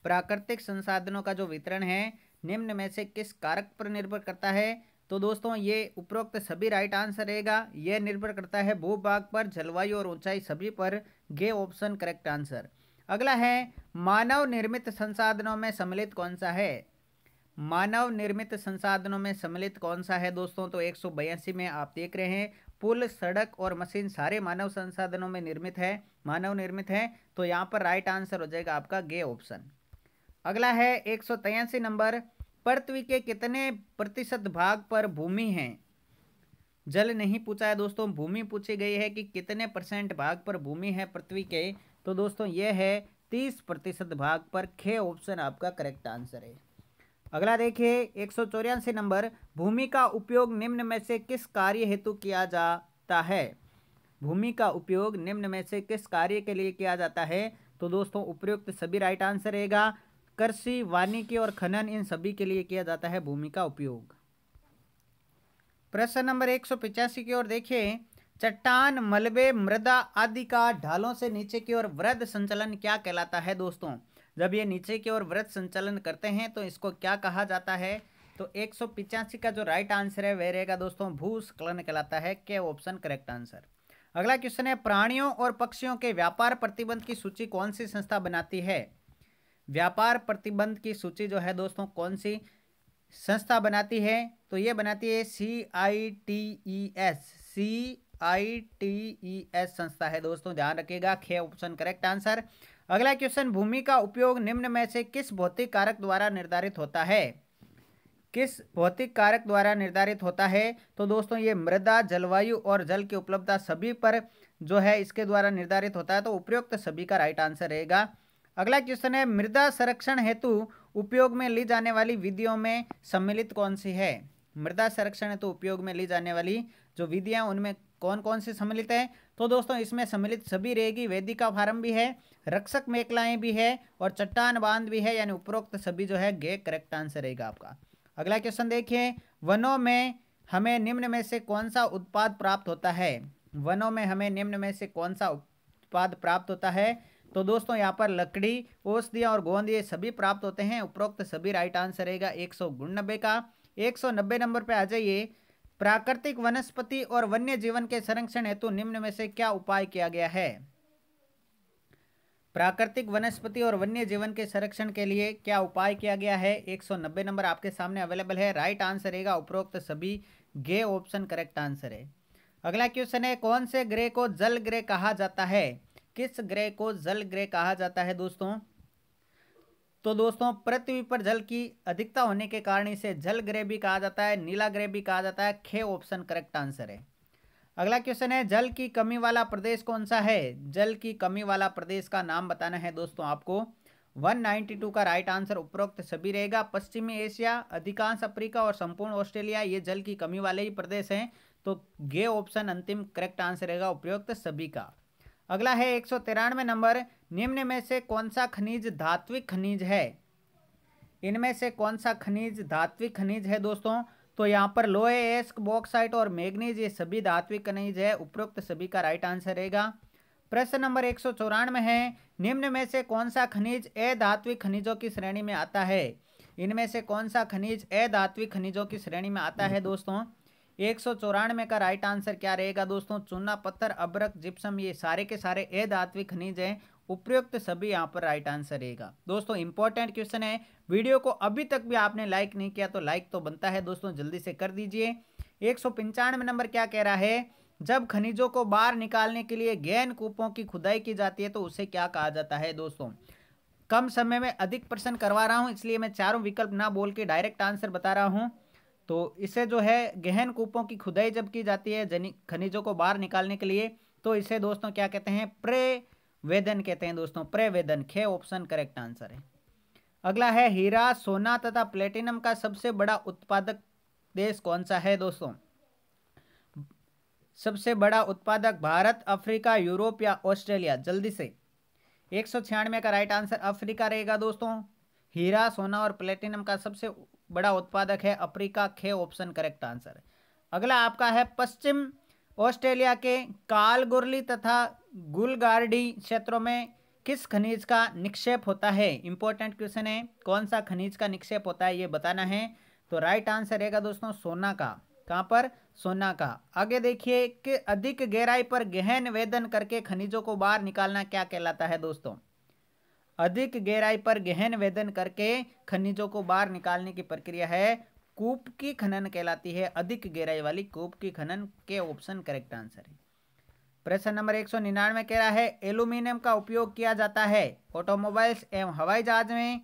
प्राकृतिक संसाधनों का जो वितरण है निम्न में से किस कारक पर निर्भर करता है तो दोस्तों ये उपरोक्त सभी राइट आंसर रहेगा यह निर्भर करता है भूभाग पर जलवायु और ऊंचाई सभी पर गे ऑप्शन करेक्ट आंसर अगला है मानव निर्मित संसाधनों में सम्मिलित कौन सा है मानव निर्मित संसाधनों में सम्मिलित कौन सा है दोस्तों तो एक में आप देख रहे हैं पुल सड़क और मशीन सारे मानव संसाधनों में निर्मित है मानव निर्मित है तो यहाँ पर राइट आंसर हो जाएगा आपका गे ऑप्शन अगला है एक नंबर पृथ्वी के कितने प्रतिशत भाग पर भूमि है जल नहीं पूछा है दोस्तों भूमि पूछी गई है कि कितने परसेंट भाग पर भूमि है पृथ्वी के तो दोस्तों यह है तीस प्रतिशत भाग पर खे ऑप्शन आपका करेक्ट आंसर है अगला देखिए एक सौ चौरासी नंबर भूमि का उपयोग निम्न में से किस कार्य हेतु किया जाता है भूमि का उपयोग निम्न में से किस कार्य के लिए किया जाता है तो दोस्तों उपयुक्त सभी राइट आंसर रहेगा कृषि वानिकी और खनन इन सभी के लिए किया जाता है भूमि का उपयोग प्रश्न नंबर एक सौ पिचासी की ओर देखिए चट्टान मलबे मृदा आदि का ढालों से नीचे की ओर वृद्ध संचलन क्या कहलाता है दोस्तों जब ये नीचे की ओर वृद्ध संचलन करते हैं तो इसको क्या कहा जाता है तो एक सौ पिचासी का जो राइट आंसर है वह रहेगा दोस्तों भूस्खलन कहलाता है के ऑप्शन करेक्ट आंसर अगला क्वेश्चन है प्राणियों और पक्षियों के व्यापार प्रतिबंध की सूची कौन सी संस्था बनाती है व्यापार प्रतिबंध की सूची जो है दोस्तों कौन सी संस्था बनाती है तो ये बनाती है C I T E S C I T E S संस्था है दोस्तों ध्यान रखिएगा खे ऑप्शन करेक्ट आंसर अगला क्वेश्चन भूमि का उपयोग निम्न में से किस भौतिक कारक द्वारा निर्धारित होता है किस भौतिक कारक द्वारा निर्धारित होता है तो दोस्तों ये मृदा जलवायु और जल की उपलब्धता सभी पर जो है इसके द्वारा निर्धारित होता है तो उपयुक्त सभी का राइट आंसर रहेगा अगला क्वेश्चन है मृदा संरक्षण हेतु उपयोग में ली जाने वाली विधियों में सम्मिलित कौन सी है मृदा संरक्षण हेतु उपयोग में ली जाने वाली जो विधियाँ उनमें कौन कौन सी सम्मिलित है तो दोस्तों इसमें सम्मिलित सभी रहेगी वेदिका फार्म भी है रक्षक मेकलाएँ भी है और चट्टान बांध भी है यानी उपरोक्त सभी जो है गे करेक्ट आंसर रहेगा आपका अगला क्वेश्चन देखिए वनों में हमें निम्न में से कौन सा उत्पाद प्राप्त होता है वनों में हमें निम्न में से कौन सा उत्पाद प्राप्त होता है तो दोस्तों यहाँ पर लकड़ी औषधिया और गोंद ये सभी प्राप्त होते हैं उपरोक्त सभी राइट आंसर रहेगा एक सौ का एक नंबर पर आ जाइए प्राकृतिक वनस्पति और वन्य जीवन के संरक्षण हेतु निम्न में से क्या उपाय किया गया है प्राकृतिक वनस्पति और वन्य जीवन के संरक्षण के लिए क्या उपाय किया गया है 190 नंबर आपके सामने अवेलेबल है राइट आंसर रहेगा उपरोक्त सभी गे ऑप्शन करेक्ट आंसर है अगला क्वेश्चन है कौन से ग्रह को जल ग्रह कहा जाता है किस ग्रह को जल ग्रह कहा जाता है दोस्तों तो दोस्तों पृथ्वी पर जल की अधिकता होने के कारण इसे जल ग्रह भी कहा जाता है नीला ग्रह भी कहा जाता है खे ऑप्शन करेक्ट आंसर है अगला क्वेश्चन है जल की कमी वाला प्रदेश कौन सा है जल की कमी वाला प्रदेश का नाम बताना है दोस्तों आपको 192 का राइट आंसर उपरोक्त सभी रहेगा पश्चिमी एशिया अधिकांश अफ्रीका और संपूर्ण ऑस्ट्रेलिया ये जल की कमी वाले ही प्रदेश हैं तो गे ऑप्शन अंतिम करेक्ट आंसर रहेगा उपयुक्त सभी का अगला है एक नंबर निम्न में से कौन सा खनिज धात्विक खनिज है इनमें से कौन सा खनिज धात्विक खनिज है दोस्तों तो यहाँ पर लोहे एस्क बॉक्साइट और मैग्नीज ये सभी धात्विक खनिज है उपरोक्त सभी का राइट आंसर रहेगा प्रश्न नंबर एक है निम्न में से कौन सा खनिज ए धात्विक खनिजों की श्रेणी में आता है इनमें से कौन सा खनिज ए धात्विक खनिजों की श्रेणी में आता है दोस्तों एक सौ चौरानवे का राइट आंसर क्या रहेगा दोस्तों चूना पत्थर अब्रक जिप्सम ये सारे के सारे ए धात्विक खनिज हैं उपयुक्त सभी यहाँ पर राइट आंसर रहेगा दोस्तों इंपॉर्टेंट क्वेश्चन है वीडियो को अभी तक भी आपने लाइक नहीं किया तो लाइक तो बनता है दोस्तों जल्दी से कर दीजिए एक सौ पंचानवे नंबर क्या कह रहा है जब खनिजों को बाहर निकालने के लिए गैन कूपों की खुदाई की जाती है तो उसे क्या कहा जाता है दोस्तों कम समय में अधिक प्रश्न करवा रहा हूँ इसलिए मैं चारों विकल्प ना बोल के डायरेक्ट आंसर बता रहा हूँ तो इसे जो है गहन कूपों की खुदाई जब की जाती है खनिजों को बाहर निकालने के लिए तो इसे दोस्तों क्या कहते हैं प्रे वेदन कहते हैं दोस्तों वेदन खे ऑप्शन करेक्ट आंसर है अगला है हीरा सोना तथा प्लेटिनम का सबसे बड़ा उत्पादक देश कौन सा है दोस्तों सबसे बड़ा उत्पादक भारत अफ्रीका यूरोप या ऑस्ट्रेलिया जल्दी से एक का राइट आंसर अफ्रीका रहेगा दोस्तों हीरा सोना और प्लेटिनम का सबसे बड़ा उत्पादक है अफ्रीका खे ऑप्शन करेक्ट आंसर अगला आपका है पश्चिम ऑस्ट्रेलिया के कालगुरली तथा गुलगार्डी क्षेत्रों में किस खनिज का निक्षेप होता है इंपॉर्टेंट क्वेश्चन है कौन सा खनिज का निक्षेप होता है ये बताना है तो राइट आंसर रहेगा दोस्तों सोना का कहाँ पर सोना का आगे देखिए कि अधिक गहराई पर गहन वेदन करके खनिजों को बाहर निकालना क्या कहलाता है दोस्तों अधिक गहराई पर गहन वेदन करके खनिजों को बाहर निकालने की प्रक्रिया है कूप की खनन कहलाती है अधिक गहराई वाली कूप की खनन के ऑप्शन करेक्ट आंसर है प्रश्न नंबर एक सौ निन्यानवे कह रहा है एल्यूमिनियम का उपयोग किया जाता है ऑटोमोबाइल्स एवं हवाई जहाज में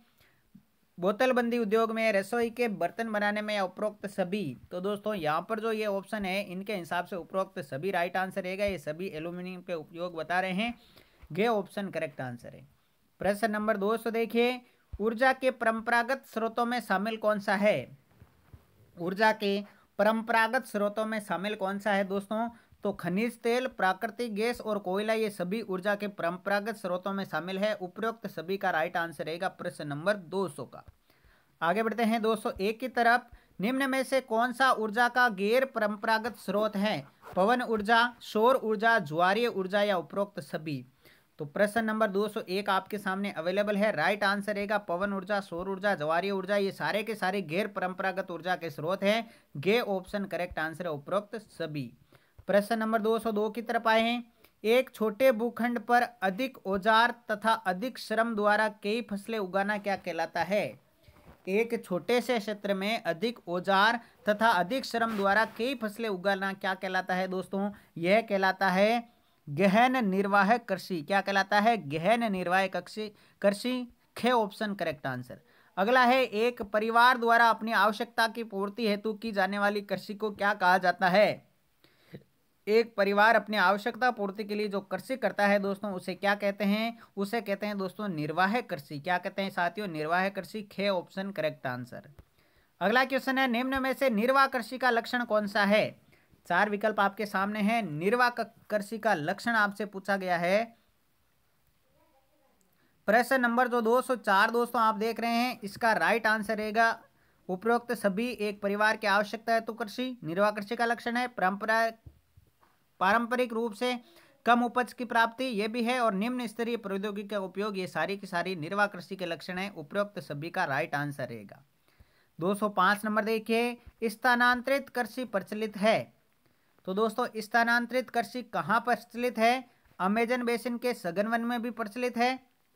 बोतलबंदी उद्योग में रसोई के बर्तन बनाने में उपरोक्त सभी तो दोस्तों यहाँ पर जो ये ऑप्शन है इनके हिसाब से उपरोक्त सभी राइट आंसर रहेगा ये सभी एल्यूमिनियम के उपयोग बता रहे हैं ये ऑप्शन करेक्ट आंसर है प्रश्न नंबर दो सौ देखिए ऊर्जा के परंपरागत स्रोतों में शामिल कौन सा है ऊर्जा के परंपरागत स्रोतों में शामिल कौन सा है दोस्तों तो खनिज तेल प्राकृतिक गैस और कोयला ये सभी ऊर्जा के परंपरागत स्रोतों में शामिल है उपरोक्त सभी का राइट आंसर रहेगा प्रश्न नंबर 200 का आगे बढ़ते हैं 201 की तरफ निम्न में से कौन सा ऊर्जा का गैर परंपरागत स्रोत है पवन ऊर्जा सौर ऊर्जा ज्वारीय ऊर्जा या उपरोक्त सभी तो प्रश्न नंबर 201 आपके सामने अवेलेबल है राइट आंसर रहेगा पवन ऊर्जा सौर ऊर्जा जवारी ऊर्जा ये सारे के सारे गैर परंपरागत ऊर्जा के स्रोत हैं गे ऑप्शन करेक्ट आंसर है उपरोक्त सभी प्रश्न नंबर 202 की तरफ आए हैं एक छोटे भूखंड पर अधिक औजार तथा अधिक श्रम द्वारा कई फसलें उगाना क्या कहलाता है एक छोटे से क्षेत्र में अधिक औजार तथा अधिक श्रम द्वारा कई फसलें उगाना क्या कहलाता है दोस्तों यह कहलाता है गहन निर्वाह कृषि क्या कहलाता है गहन निर्वाह कृषि कृषि खे ऑप्शन करेक्ट आंसर अगला है एक परिवार द्वारा अपनी आवश्यकता की पूर्ति हेतु की जाने वाली कृषि को क्या कहा जाता है एक परिवार अपनी आवश्यकता पूर्ति के लिए जो कृषि करता है दोस्तों उसे क्या कहते हैं उसे कहते हैं दोस्तों निर्वाह कृषि क्या कहते हैं साथियों निर्वाह कृषि खे ऑप्शन करेक्ट आंसर अगला क्वेश्चन है निम्न में से निर्वाह कृषि का लक्षण कौन सा है चार विकल्प आपके सामने हैं निर्वाकर्षि का लक्षण आपसे पूछा गया है प्रश्न नंबर जो 204 दोस्तों आप देख रहे हैं इसका राइट आंसर रहेगा उपरोक्त सभी एक परिवार की आवश्यकता है तो कृषि निर्वाकर्षी का लक्षण है परंपरा पारंपरिक रूप से कम उपज की प्राप्ति ये भी है और निम्न स्तरीय प्रौद्योगिकी का उपयोग ये सारी की सारी निर्वाह कृषि के लक्षण है उपरोक्त सभी का राइट आंसर रहेगा 205 नंबर देखिए स्थानांतरित कृषि प्रचलित है तो दोस्तों स्थानांतरित कृषि कहाँ प्रचलित है अमेजन बेसिन के सघन वन में भी प्रचलित है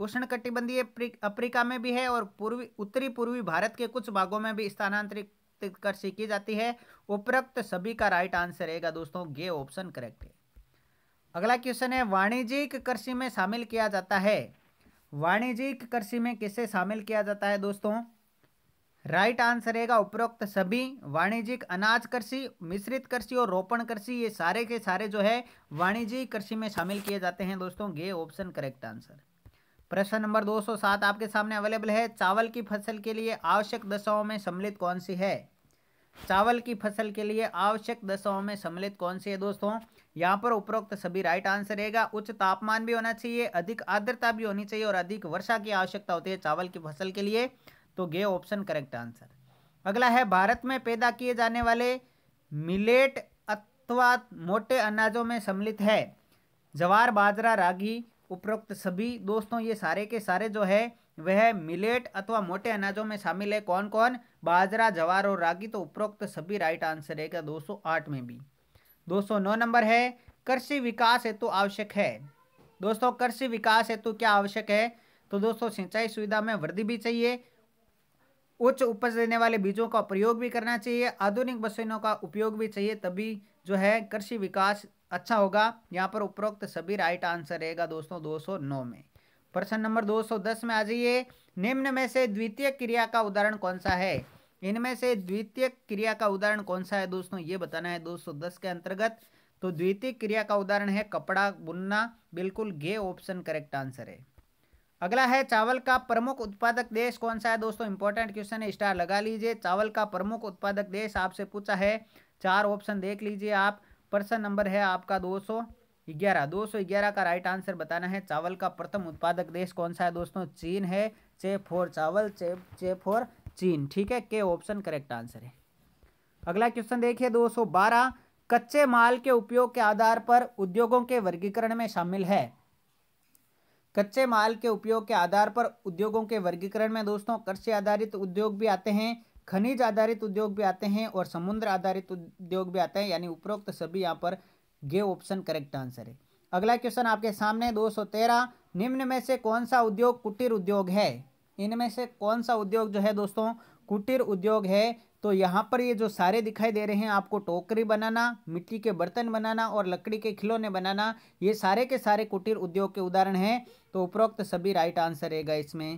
उष्ण कटिबंधीय अफ्रीका में भी है और पूर्वी उत्तरी पूर्वी भारत के कुछ भागों में भी स्थानांतरित कृषि की जाती है उपरोक्त सभी का राइट आंसर रहेगा दोस्तों ये ऑप्शन करेक्ट है अगला क्वेश्चन है वाणिज्यिक कृषि में शामिल किया जाता है वाणिज्यिक कृषि में किसे शामिल किया जाता है दोस्तों राइट आंसर रहेगा उपरोक्त सभी वाणिज्यिक अनाज कृषि मिश्रित कृषि और रोपण कृषि ये सारे के सारे जो है वाणिज्यिक कृषि में शामिल किए जाते हैं दोस्तों ये ऑप्शन करेक्ट आंसर प्रश्न नंबर 207 आपके सामने अवेलेबल है चावल की फसल के लिए आवश्यक दशाओं में सम्मिलित कौन सी है चावल की फसल के लिए आवश्यक दशाओं में सम्मिलित कौन सी है दोस्तों यहाँ पर उपरोक्त सभी राइट आंसर रहेगा उच्च तापमान भी होना चाहिए अधिक आर्द्रता भी होनी चाहिए और अधिक वर्षा की आवश्यकता होती है चावल की फसल के लिए तो ये ऑप्शन करेक्ट आंसर अगला है भारत में पैदा किए जाने वाले मिलेट अथवा मोटे अनाजों में सम्मिलित है जवार बाजरा रागी उपरोक्त सभी दोस्तों ये सारे के सारे जो है वह मिलेट अथवा मोटे अनाजों में शामिल है कौन कौन बाजरा जवार और रागी तो उपरोक्त सभी राइट आंसर रहेगा 208 में भी 209 नंबर है कृषि विकास हेतु तो आवश्यक है दोस्तों कृषि विकास हेतु तो क्या आवश्यक है तो दोस्तों सिंचाई सुविधा में वृद्धि भी चाहिए उच्च उपज देने वाले बीजों का प्रयोग भी करना चाहिए आधुनिक मशीनों का उपयोग भी चाहिए तभी जो है कृषि विकास अच्छा होगा यहाँ पर उपरोक्त सभी राइट आंसर रहेगा दोस्तों 209 में प्रश्न नंबर 210 में आ जाइए निम्न में से द्वितीय क्रिया का उदाहरण कौन सा है इनमें से द्वितीय क्रिया का उदाहरण कौन सा है दोस्तों ये बताना है 210 के अंतर्गत तो द्वितीय क्रिया का उदाहरण है कपड़ा बुनना बिल्कुल गे ऑप्शन करेक्ट आंसर है अगला है चावल का प्रमुख उत्पादक देश कौन सा है दोस्तों इंपॉर्टेंट क्वेश्चन है स्टार लगा लीजिए चावल का प्रमुख उत्पादक देश आपसे पूछा है चार ऑप्शन देख लीजिए आप प्रश्न नंबर है आपका दो सौ ग्यारह दो सौ ग्यारह का राइट आंसर बताना है चावल का प्रथम उत्पादक देश कौन सा है दोस्तों चीन है चे फोर चावल चे चे फोर चीन ठीक है के ऑप्शन करेक्ट आंसर है अगला क्वेश्चन देखिए दो सौ बारह कच्चे माल के उपयोग के आधार पर उद्योगों के वर्गीकरण में शामिल है कच्चे माल के उपयोग के आधार पर उद्योगों के वर्गीकरण में दोस्तों कृषि आधारित उद्योग भी आते हैं खनिज आधारित उद्योग भी आते हैं और समुद्र आधारित उद्योग भी आते हैं यानी उपरोक्त सभी यहाँ पर गे ऑप्शन करेक्ट आंसर है अगला क्वेश्चन आपके सामने तेरह निम्न में से कौन सा उद्योग कुटीर उद्योग है इनमें से कौन सा उद्योग जो है दोस्तों कुटीर उद्योग है तो यहाँ पर ये जो सारे दिखाई दे रहे हैं आपको टोकरी बनाना मिट्टी के बर्तन बनाना और लकड़ी के खिलौने बनाना ये सारे के सारे कुटीर उद्योग के उदाहरण हैं तो उपरोक्त सभी राइट आंसर रहेगा इसमें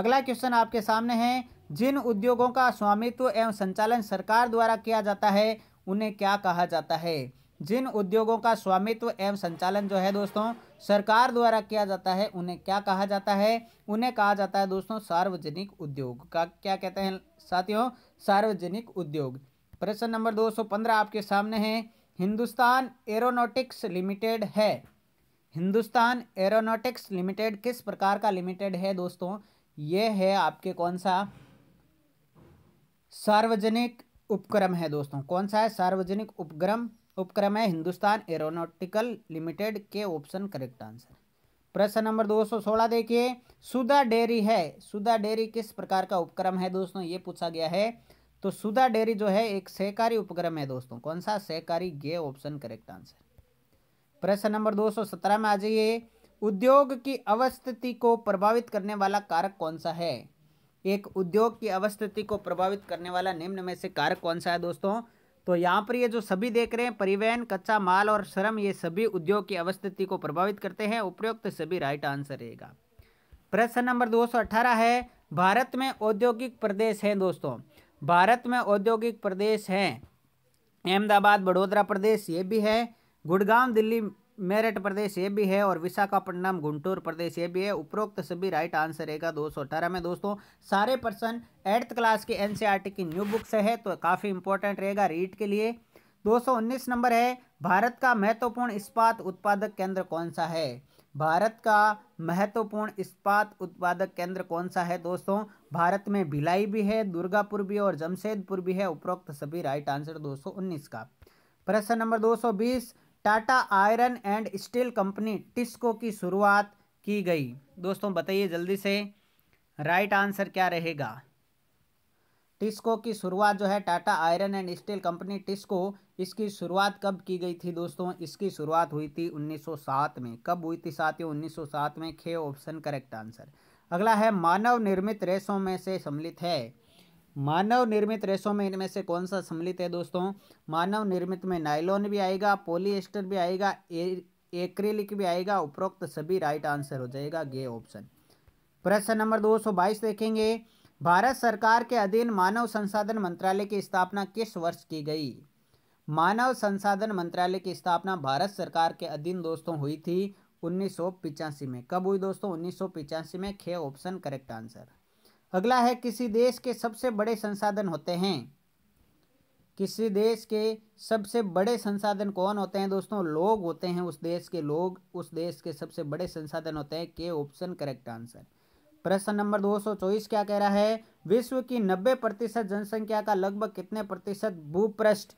अगला क्वेश्चन आपके सामने है जिन उद्योगों का स्वामित्व एवं संचालन सरकार द्वारा किया जाता है उन्हें क्या कहा जाता है जिन उद्योगों का स्वामित्व एवं संचालन जो है दोस्तों सरकार द्वारा किया जाता है उन्हें क्या कहा जाता है उन्हें कहा जाता है दोस्तों सार्वजनिक उद्योग का क्या कहते हैं साथियों सार्वजनिक उद्योग प्रश्न नंबर 215 आपके सामने है हिंदुस्तान एरोनॉटिक्स लिमिटेड है हिंदुस्तान एरोनॉटिक्स लिमिटेड किस प्रकार का लिमिटेड है दोस्तों यह है आपके कौन सा सार्वजनिक उपक्रम है दोस्तों कौन सा है सार्वजनिक उपक्रम उपक्रम है हिंदुस्तान एरोनॉटिकल लिमिटेड के ऑप्शन करेक्ट आंसर प्रश्न नंबर 216 देखिए सुधा डेयरी है सुधा डेयरी किस प्रकार का उपक्रम है दोस्तों ये पूछा गया है तो सुधा डेयरी जो है एक सहकारी उपक्रम है दोस्तों कौन सा सहकारी ये ऑप्शन करेक्ट आंसर प्रश्न नंबर 217 में आ जाइए उद्योग की अवस्थिति को प्रभावित करने वाला कारक कौन सा है एक उद्योग की अवस्थिति को प्रभावित करने वाला निम्न में से कारक कौन सा है दोस्तों तो यहाँ पर ये जो सभी देख रहे हैं परिवहन कच्चा माल और श्रम ये सभी उद्योग की अवस्थिति को प्रभावित करते हैं उपयुक्त सभी राइट आंसर रहेगा प्रश्न नंबर 218 है भारत में औद्योगिक प्रदेश है दोस्तों भारत में औद्योगिक प्रदेश हैं अहमदाबाद बड़ोदरा प्रदेश ये भी है गुड़गांव दिल्ली मेरठ प्रदेश ये भी है और विशाखापट्टनम गुंटूर प्रदेश ये भी है उपरोक्त सभी राइट आंसर रहेगा अठारह में दोस्तों सारे पर्सन एट्थ क्लास के एन e की न्यू बुक से है तो काफ़ी इंपॉर्टेंट रहेगा रीड के लिए 219 नंबर है भारत का महत्वपूर्ण इस्पात उत्पादक केंद्र कौन सा है भारत का महत्वपूर्ण इस्पात उत्पादक केंद्र कौन सा है दोस्तों भारत में भिलाई भी है दुर्गापुर भी और जमशेदपुर भी है उपरोक्त सभी राइट आंसर 219 का प्रश्न number 220 Tata iron and steel company TISCO की शुरुआत की गई दोस्तों बताइए जल्दी से राइट आंसर क्या रहेगा टिस्को की शुरुआत जो है Tata iron and steel company TISCO इसकी शुरुआत कब की गई थी दोस्तों इसकी शुरुआत हुई थी 1907 में कब हुई थी साथियों 1907 में खे ऑप्शन करेक्ट आंसर अगला है मानव निर्मित रेशों में से सम्मिलित है मानव निर्मित रेशों में इनमें से कौन सा सम्मिलित है दोस्तों मानव निर्मित में नाइलॉन भी आएगा पोलिएस्टर भी आएगा एक्रिलिक भी आएगा उपरोक्त सभी राइट आंसर हो जाएगा ये ऑप्शन प्रश्न नंबर दो सौ बाईस देखेंगे भारत सरकार के अधीन मानव संसाधन मंत्रालय की स्थापना किस वर्ष की गई मानव संसाधन मंत्रालय की स्थापना भारत सरकार के अधीन दोस्तों हुई थी उन्नीस में कब हुई दोस्तों उन्नीस में खे ऑप्शन करेक्ट आंसर अगला है किसी देश के सबसे बड़े संसाधन होते हैं किसी देश के सबसे बड़े संसाधन कौन होते हैं दोस्तों लोग होते हैं उस देश के लोग उस देश के सबसे बड़े संसाधन होते हैं के ऑप्शन करेक्ट आंसर प्रश्न नंबर 224 क्या कह रहा है विश्व की 90 प्रतिशत जनसंख्या का लगभग कितने प्रतिशत भूपृष्ठ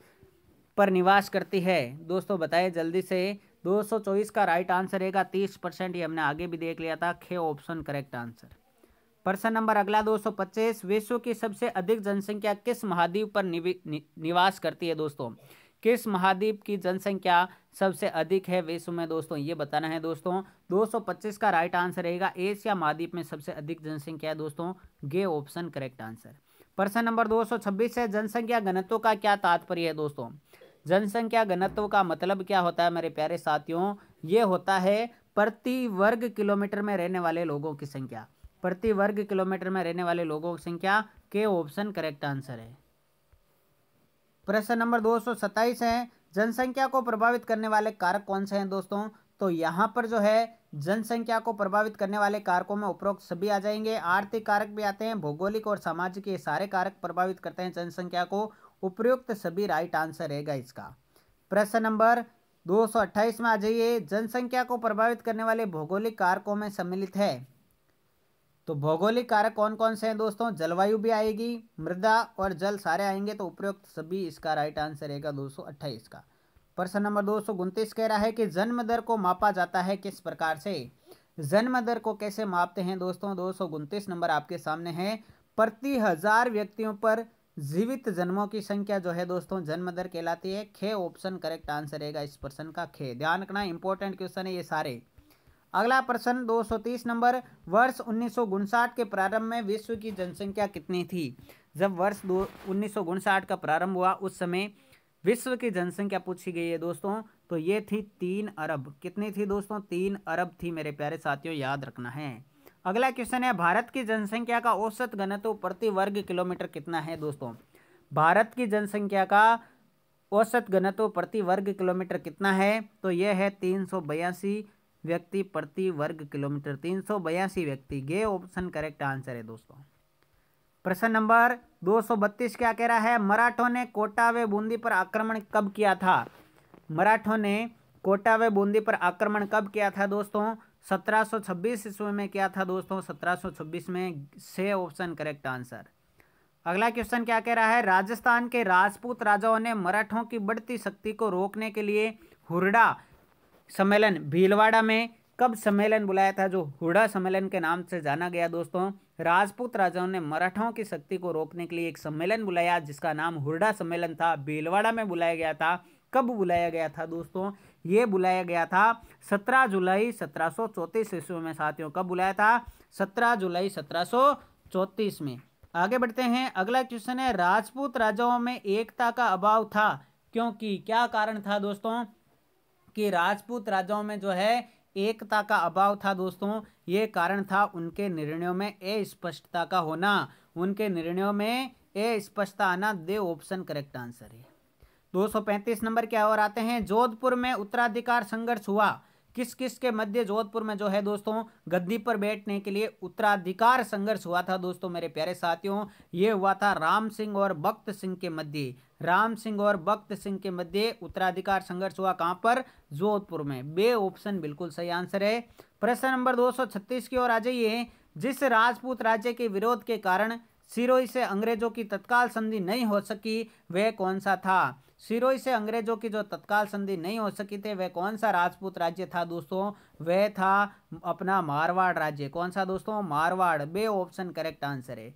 पर निवास करती है दोस्तों बताइए जल्दी से 224 का राइट आंसर रहेगा 30 परसेंट ये हमने आगे भी देख लिया था खे ऑप्शन करेक्ट आंसर प्रश्न नंबर अगला 225 विश्व की सबसे अधिक जनसंख्या किस महाद्वीप पर नि, नि, निवास करती है दोस्तों किस महाद्वीप की जनसंख्या सबसे अधिक है विश्व में दोस्तों ये बताना है दोस्तों 225 का राइट आंसर रहेगा एशिया महाद्वीप में सबसे अधिक जनसंख्या है दोस्तों गे ऑप्शन करेक्ट आंसर प्रश्न नंबर 226 है जनसंख्या घनत्व का क्या तात्पर्य है दोस्तों जनसंख्या घनत्व का मतलब क्या होता है मेरे प्यारे साथियों ये होता है प्रति वर्ग किलोमीटर में रहने वाले लोगों की संख्या प्रति वर्ग किलोमीटर में रहने वाले लोगों की संख्या के ऑप्शन करेक्ट आंसर है प्रश्न नंबर दो है जनसंख्या को प्रभावित करने वाले कारक कौन से हैं दोस्तों तो यहाँ पर जो है जनसंख्या को प्रभावित करने वाले कारकों में उपरोक्त सभी आ जाएंगे आर्थिक कारक भी आते हैं भौगोलिक और सामाजिक ये सारे कारक प्रभावित करते हैं जनसंख्या को उपयुक्त सभी राइट आंसर रहेगा इसका प्रश्न नंबर 228 में आ जाइए जनसंख्या को प्रभावित करने वाले भौगोलिक कारकों में सम्मिलित है तो भौगोलिक कारक कौन कौन से हैं दोस्तों जलवायु भी आएगी मृदा और जल सारे आएंगे तो उपयुक्त सभी इसका राइट आंसर रहेगा 228 का प्रश्न नंबर दो कह रहा है कि जन्म दर को मापा जाता है किस प्रकार से जन्म दर को कैसे मापते हैं दोस्तों दो नंबर आपके सामने है प्रति हजार व्यक्तियों पर जीवित जन्मों की संख्या जो है दोस्तों जन्म दर कहलाती है खे ऑप्शन करेक्ट आंसर रहेगा इस प्रश्न का खे ध्यान रखना इंपॉर्टेंट क्वेश्चन है ये सारे अगला प्रश्न 230 नंबर वर्ष उन्नीस के प्रारंभ में विश्व की जनसंख्या कितनी थी जब वर्ष दो उन्नीस का प्रारंभ हुआ उस समय विश्व की जनसंख्या पूछी गई है दोस्तों तो ये थी तीन अरब कितनी थी दोस्तों तीन अरब थी मेरे प्यारे साथियों याद रखना है अगला क्वेश्चन है भारत की जनसंख्या का औसत घनत्व प्रति वर्ग किलोमीटर कितना है दोस्तों भारत की जनसंख्या का औसत घनत्व प्रति वर्ग किलोमीटर कितना है तो यह है तीन व्यक्ति प्रति वर्ग किलोमीटर तीन व्यक्ति ये ऑप्शन करेक्ट आंसर है दोस्तों प्रश्न नंबर 232 क्या कह रहा है मराठों ने कोटा व बूंदी पर आक्रमण कब किया था मराठों ने कोटा व बूंदी पर आक्रमण कब किया था दोस्तों 1726 ईस्वी में क्या था दोस्तों 1726 में से ऑप्शन करेक्ट आंसर अगला क्वेश्चन क्या कह रहा है राजस्थान के राजपूत राजाओं ने मराठों की बढ़ती शक्ति को रोकने के लिए हुरडा सम्मेलन भीलवाड़ा में कब सम्मेलन बुलाया था जो हुडा सम्मेलन के नाम से जाना गया दोस्तों राजपूत राजाओं ने मराठों की शक्ति को रोकने के लिए एक सम्मेलन बुलाया जिसका नाम हुडा सम्मेलन था भीलवाड़ा में बुलाया गया था कब बुलाया गया था दोस्तों ये बुलाया गया था 17 जुलाई 1734 ईस्वी में साथियों कब बुलाया था 17 जुलाई चौंतीस में आगे बढ़ते हैं अगला क्वेश्चन है राजपूत राजाओं में एकता का अभाव था क्योंकि क्या कारण था दोस्तों कि राजपूत राजाओं में जो है एकता का अभाव था दोस्तों ये कारण था उनके निर्णयों में अस्पष्टता का होना उनके निर्णयों में अस्पष्टता आना दे ऑप्शन करेक्ट आंसर है 235 नंबर के और आते हैं जोधपुर में उत्तराधिकार संघर्ष हुआ किस किस के मध्य जोधपुर में जो है दोस्तों गद्दी पर बैठने के लिए उत्तराधिकार संघर्ष हुआ था दोस्तों मेरे प्यारे साथियों ये हुआ था राम सिंह और भक्त सिंह के मध्य राम सिंह और भक्त सिंह के मध्य उत्तराधिकार संघर्ष हुआ कहां पर जोधपुर में बे ऑप्शन बिल्कुल सही आंसर है प्रश्न नंबर दो की ओर आ जाइए जिस राजपूत राज्य के विरोध के कारण सिरोही से अंग्रेजों की तत्काल संधि नहीं हो सकी वह कौन सा था सिरोही से अंग्रेजों की जो तत्काल संधि नहीं हो सकी थे वह कौन सा राजपूत राज्य था दोस्तों वह था अपना मारवाड़ राज्य कौन सा दोस्तों Marwar B option correct answer है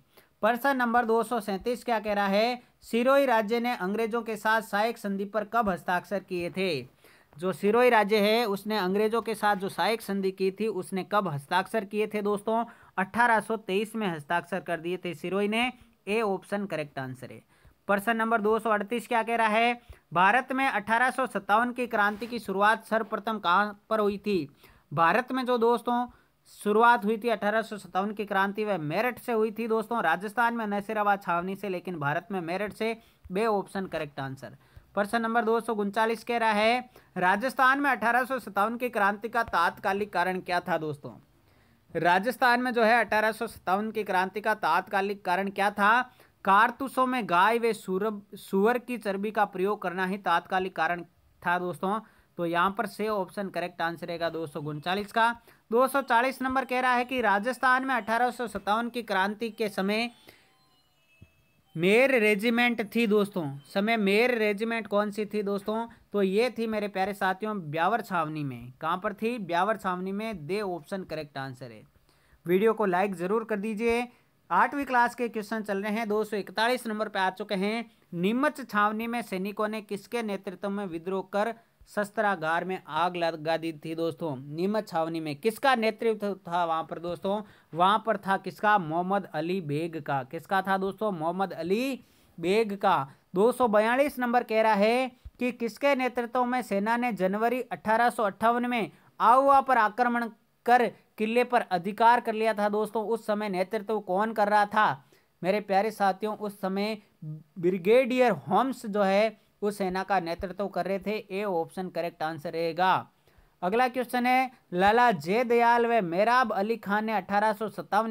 प्रश्न नंबर दो क्या कह रहा है सिरोही राज्य ने अंग्रेजों के साथ सहायक संधि पर कब हस्ताक्षर किए थे जो सिरोही राज्य है उसने अंग्रेजों के साथ जो सहायक संधि की थी उसने कब हस्ताक्षर किए थे दोस्तों 1823 में हस्ताक्षर कर दिए थे सिरोई ने ए ऑप्शन करेक्ट आंसर है प्रश्न नंबर 238 क्या कह रहा है भारत में अठारह की क्रांति की शुरुआत सर्वप्रथम कहाँ पर हुई थी भारत में जो दोस्तों शुरुआत हुई थी अठारह की क्रांति वह मेरठ से हुई थी दोस्तों राजस्थान में नसीराबाद छावनी से लेकिन भारत में मेरठ से बे ऑप्शन करेक्ट आंसर प्रश्न नंबर दो सौ उनचालीस कह रहा है राजस्थान में अठारह की क्रांति का तात्कालिक कारण क्या था दोस्तों राजस्थान में जो है अठारह की क्रांति का तात्कालिक कारण क्या था कारतूसों में गाय व सूरभ सुअर की चर्बी का प्रयोग करना ही तात्कालिक कारण था दोस्तों तो यहाँ पर से ऑप्शन करेक्ट आंसर रहेगा दो सौ का 240 नंबर कह रहा है कि राजस्थान में अठारह की क्रांति के समय मेर रेजिमेंट थी दोस्तों समय मेर रेजिमेंट कौन सी थी दोस्तों तो ये थी मेरे प्यारे साथियों ब्यावर छावनी में कहाँ पर थी ब्यावर छावनी में दे ऑप्शन करेक्ट आंसर है वीडियो को लाइक ज़रूर कर दीजिए आठवीं क्लास के क्वेश्चन चल रहे हैं दो नंबर पर आ चुके हैं निम्बच छावनी में सैनिकों ने किसके नेतृत्व में विद्रोह कर शस्त्रागार में आग लगा दी थी दोस्तों नीमच छावनी में किसका नेतृत्व था वहाँ पर दोस्तों वहाँ पर था किसका मोहम्मद अली बेग का किसका था दोस्तों मोहम्मद अली बेग का दो नंबर कह रहा है कि किसके नेतृत्व में सेना ने जनवरी अठारह में आउआ पर आक्रमण कर किले पर अधिकार कर लिया था दोस्तों उस समय नेतृत्व कौन कर रहा था मेरे प्यारे साथियों उस समय ब्रिगेडियर होम्स जो है उस सेना का नेतृत्व कर रहे थे ए ऑप्शन करेक्ट आंसर रहेगा अगला क्वेश्चन है लाला जय दयाल व मेराब अली खान ने अठारह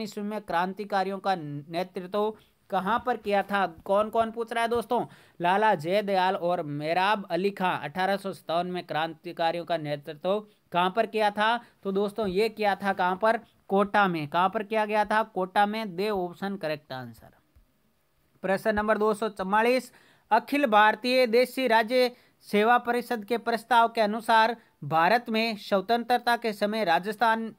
ईस्वी में क्रांतिकारियों का नेतृत्व कहाँ पर किया था कौन कौन पूछ रहा है दोस्तों लाला जय दयाल और मेराब अली खान अठारह में क्रांतिकारियों का नेतृत्व कहाँ पर किया था तो दोस्तों ये किया था कहाँ पर कोटा में कहाँ पर किया गया था कोटा में दे ऑप्शन करेक्ट आंसर प्रश्न नंबर दो सौ अखिल भारतीय देशी राज्य सेवा परिषद के प्रस्ताव के अनुसार भारत में स्वतंत्रता के समय राजस्थान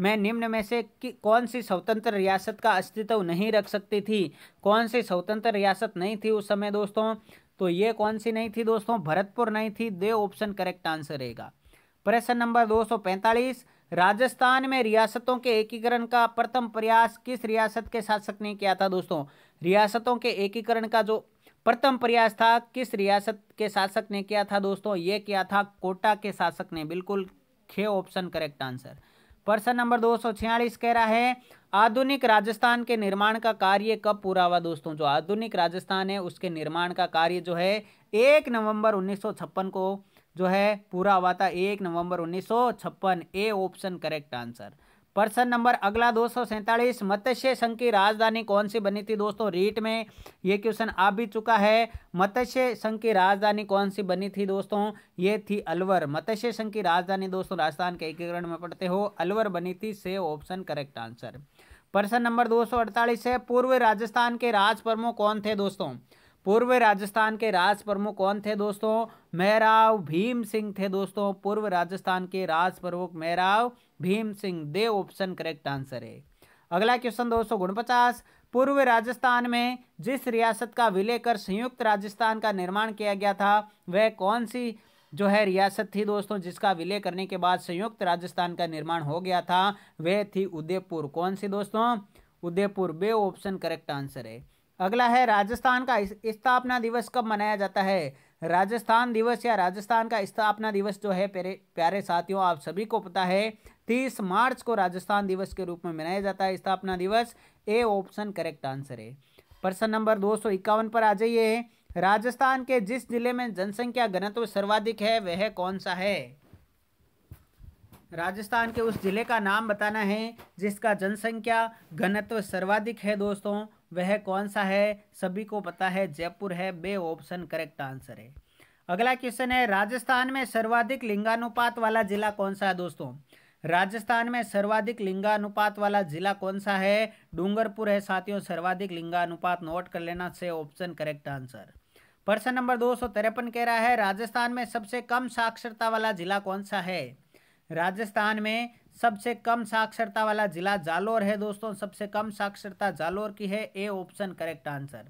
में निम्न में से कौन सी स्वतंत्र रियासत का अस्तित्व नहीं रख सकती थी कौन सी स्वतंत्र रियासत नहीं थी उस समय दोस्तों तो ये कौन सी नहीं थी दोस्तों भरतपुर नहीं थी दे ऑप्शन करेक्ट आंसर रहेगा प्रश्न नंबर 245 राजस्थान में रियासतों के एकीकरण का प्रथम प्रयास किस रियासत के शासक ने किया था दोस्तों रियासतों के एकीकरण का जो प्रथम प्रयास था किस रियासत के शासक ने किया था दोस्तों ये किया था कोटा के शासक ने बिल्कुल खे ऑप्शन करेक्ट आंसर प्रश्न नंबर दो कह रहा है आधुनिक राजस्थान के निर्माण का कार्य कब पूरा हुआ दोस्तों जो आधुनिक राजस्थान है उसके निर्माण का कार्य जो है एक नवंबर 1956 को जो है पूरा हुआ था एक नवंबर 1956 ए ऑप्शन करेक्ट आंसर प्रश्न नंबर अगला दो मत्स्य संघ की राजधानी कौन सी बनी थी दोस्तों रीट में ये क्वेश्चन आ भी चुका है मत्स्य संघ की राजधानी कौन सी बनी थी दोस्तों ये थी अलवर मत्स्य संघ की राजधानी दोस्तों राजस्थान के एकीकरण में पढ़ते हो अलवर बनी थी से ऑप्शन करेक्ट आंसर प्रश्न नंबर अड़तालीस है पूर्व राजस्थान के राज प्रमुख कौन थे दोस्तों पूर्व राजस्थान के राज प्रमुख कौन थे दोस्तों मेहराव भीम सिंह थे दोस्तों पूर्व राजस्थान के राज प्रमुख Maharao Bhim Singh D option correct answer है अगला क्वेश्चन दो सौ उनपचास पूर्व राजस्थान में जिस रियासत का विलय कर संयुक्त राजस्थान का निर्माण किया गया था वह कौन सी जो है रियासत थी दोस्तों जिसका विलय करने के बाद संयुक्त राजस्थान का निर्माण हो गया था वह थी उदयपुर कौन सी दोस्तों Udaipur B option correct answer है अगला है राजस्थान का स्थापना दिवस कब मनाया जाता है राजस्थान दिवस या राजस्थान का स्थापना दिवस जो है प्यारे प्यारे साथियों आप सभी को पता है तीस मार्च को राजस्थान दिवस के रूप में मनाया जाता है स्थापना दिवस ए ऑप्शन करेक्ट आंसर है प्रश्न नंबर दो सौ इक्यावन पर आ जाइए राजस्थान के जिस जिले में जनसंख्या घनत्व सर्वाधिक है वह कौन सा है राजस्थान के उस जिले का नाम बताना है जिसका जनसंख्या घनत्व सर्वाधिक है दोस्तों वह कौन सा है सभी को पता है जयपुर है बे ऑप्शन करेक्ट आंसर है अगला क्वेश्चन है राजस्थान में सर्वाधिक लिंगानुपात वाला जिला कौन सा है दोस्तों राजस्थान में सर्वाधिक लिंगानुपात वाला जिला कौन सा है डूंगरपुर है साथियों सर्वाधिक लिंगानुपात नोट कर लेना से ऑप्शन करेक्ट आंसर प्रश्न नंबर दो सौ तिरपन कह रहा है राजस्थान में सबसे कम साक्षरता वाला जिला कौन सा है राजस्थान में सबसे कम साक्षरता वाला जिला जालोर है दोस्तों सबसे कम साक्षरता जालोर की है ए ऑप्शन करेक्ट आंसर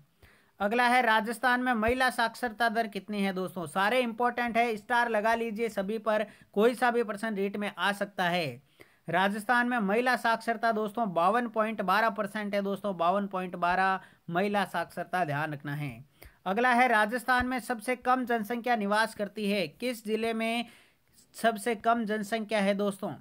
अगला है राजस्थान में महिला साक्षरता दर कितनी है दोस्तों सारे इंपॉर्टेंट है स्टार लगा लीजिए सभी पर कोई सा भी पर्सन रेट में आ सकता है राजस्थान में महिला साक्षरता दोस्तों बावन पॉइंट बारह परसेंट है दोस्तों बावन पॉइंट बारह महिला साक्षरता ध्यान रखना है अगला है राजस्थान में सबसे कम जनसंख्या निवास करती है किस जिले में सबसे कम जनसंख्या है दोस्तों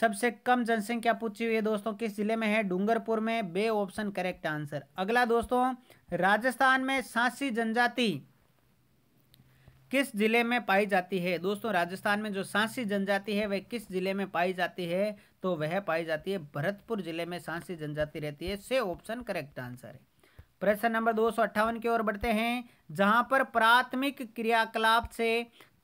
सबसे कम जनसंख्या पूछी हुई है दोस्तों किस जिले में है डूंगरपुर में बे ऑप्शन करेक्ट आंसर अगला दोस्तों राजस्थान में सांसी जनजाति किस जिले में पाई जाती है दोस्तों राजस्थान में जो सांसी जनजाति है वह किस जिले में पाई जाती है तो वह पाई जाती है भरतपुर जिले में सांसी जनजाति रहती है से ऑप्शन करेक्ट आंसर है प्रश्न नंबर दो की ओर बढ़ते हैं जहां पर प्राथमिक क्रियाकलाप से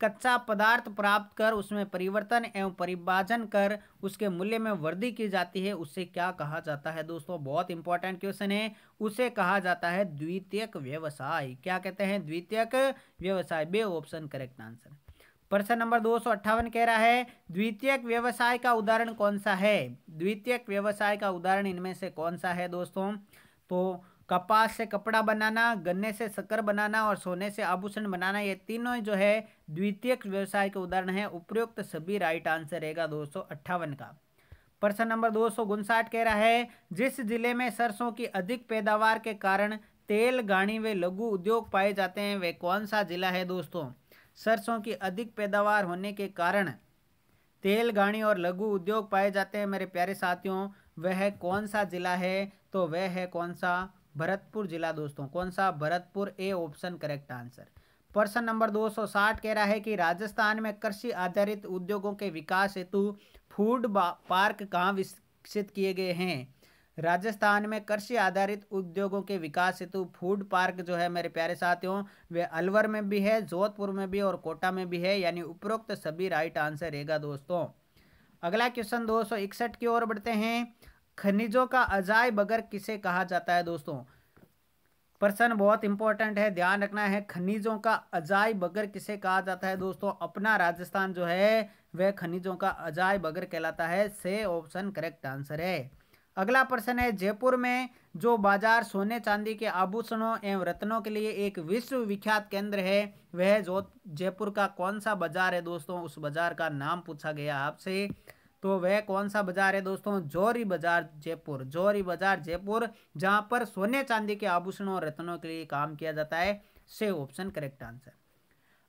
कच्चा पदार्थ प्राप्त कर उसमें परिवर्तन एवं परिभाजन कर उसके मूल्य में वृद्धि की जाती है उसे क्या कहा जाता है दोस्तों बहुत इंपॉर्टेंट क्वेश्चन है उसे कहा जाता है द्वितीयक व्यवसाय क्या कहते हैं द्वितीयक व्यवसाय बे ऑप्शन करेक्ट आंसर प्रश्न नंबर दो कह रहा है द्वितीयक व्यवसाय का उदाहरण कौन सा है द्वितीयक व्यवसाय का उदाहरण इनमें से कौन सा है दोस्तों तो कपास से कपड़ा बनाना गन्ने से शक्कर बनाना और सोने से आभूषण बनाना ये तीनों जो है द्वितीय व्यवसाय के उदाहरण है उपयुक्त सभी राइट आंसर रहेगा दो का प्रश्न नंबर दो सौ कह रहा है जिस जिले में सरसों की अधिक पैदावार के कारण तेल गाणी वे लघु उद्योग पाए जाते हैं वे कौन सा जिला है दोस्तों सरसों की अधिक पैदावार होने के कारण तेल गाणी और लघु उद्योग पाए जाते हैं मेरे प्यारे साथियों वह कौन सा जिला है तो वह है कौन सा भरतपुर जिला दोस्तों कौन सा Bharatpur A option correct answer प्रश्न नंबर 260 कह रहा है कि राजस्थान में कृषि आधारित उद्योगों के विकास हेतु फूड पार्क कहाँ विकसित किए गए हैं राजस्थान में कृषि आधारित उद्योगों के विकास हेतु फूड पार्क जो है मेरे प्यारे साथियों वे अलवर में भी है जोधपुर में भी और कोटा में भी है यानी उपरोक्त सभी राइट आंसर रहेगा दोस्तों अगला क्वेश्चन दो की ओर बढ़ते हैं खनिजों का अजाय बगर किसे कहा जाता है दोस्तों प्रश्न बहुत इंपॉर्टेंट है ध्यान रखना है खनिजों का अजाय बगर किसे कहा जाता है दोस्तों अपना राजस्थान जो है वह खनिजों का अजाय बगर कहलाता है से ऑप्शन करेक्ट आंसर है अगला प्रश्न है जयपुर में जो बाजार सोने चांदी के आभूषणों एवं रत्नों के लिए एक विश्व विख्यात केंद्र है वह जो जयपुर का कौन सा बाजार है दोस्तों उस बाजार का नाम पूछा गया आपसे तो वह कौन सा बाजार है दोस्तों जोरी बाजार जयपुर जोरी बाजार जयपुर जहाँ पर सोने चांदी के आभूषणों और रत्नों के लिए काम किया जाता है से ऑप्शन करेक्ट आंसर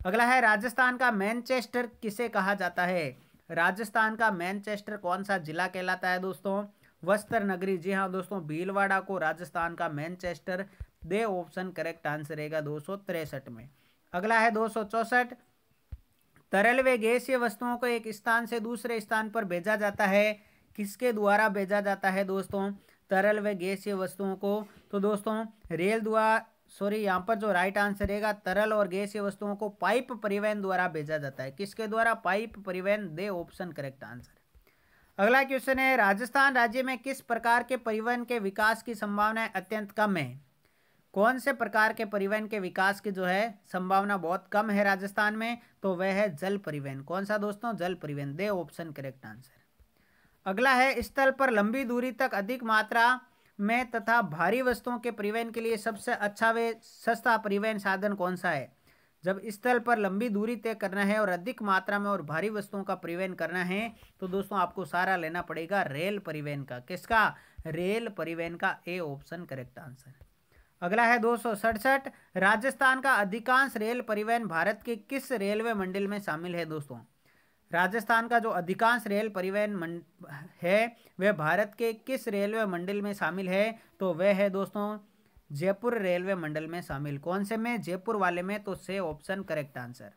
अगला है राजस्थान का मैनचेस्टर किसे कहा जाता है राजस्थान का मैनचेस्टर कौन सा जिला कहलाता है दोस्तों वस्त्र नगरी जी हाँ दोस्तों भीलवाड़ा को राजस्थान का Manchester D option correct answer रहेगा दो में अगला है दो तरल व गैसीय वस्तुओं को एक स्थान से दूसरे स्थान पर भेजा जाता है किसके द्वारा भेजा जाता है दोस्तों तरल व गैसीय वस्तुओं को तो दोस्तों रेल द्वारा सॉरी यहाँ पर जो राइट आंसर रहेगा तरल और गैसीय वस्तुओं को पाइप परिवहन द्वारा भेजा जाता है किसके द्वारा पाइप परिवहन दे ऑप्शन करेक्ट आंसर अगला क्वेश्चन है राजस्थान राज्य में किस प्रकार के परिवहन के विकास की संभावनाएं अत्यंत कम है कौन से प्रकार के परिवहन के विकास की जो है संभावना बहुत कम है राजस्थान में तो वह है जल परिवहन कौन सा दोस्तों जल परिवहन दे ऑप्शन करेक्ट आंसर अगला है स्थल पर लंबी दूरी तक अधिक मात्रा में तथा भारी वस्तुओं के परिवहन के लिए सबसे अच्छा वे सस्ता परिवहन साधन कौन सा है जब स्थल पर लंबी दूरी तय करना है और अधिक मात्रा में और भारी वस्तुओं का परिवहन करना है तो दोस्तों आपको सारा लेना पड़ेगा रेल परिवहन का किसका रेल परिवहन का ए ऑप्शन करेक्ट आंसर अगला है दो राजस्थान का अधिकांश रेल परिवहन भारत के किस रेलवे मंडल में शामिल है दोस्तों राजस्थान का जो अधिकांश रेल परिवहन है वह भारत के किस रेलवे मंडल में शामिल है तो वह है दोस्तों जयपुर रेलवे मंडल में शामिल कौन से में जयपुर वाले में तो से ऑप्शन करेक्ट आंसर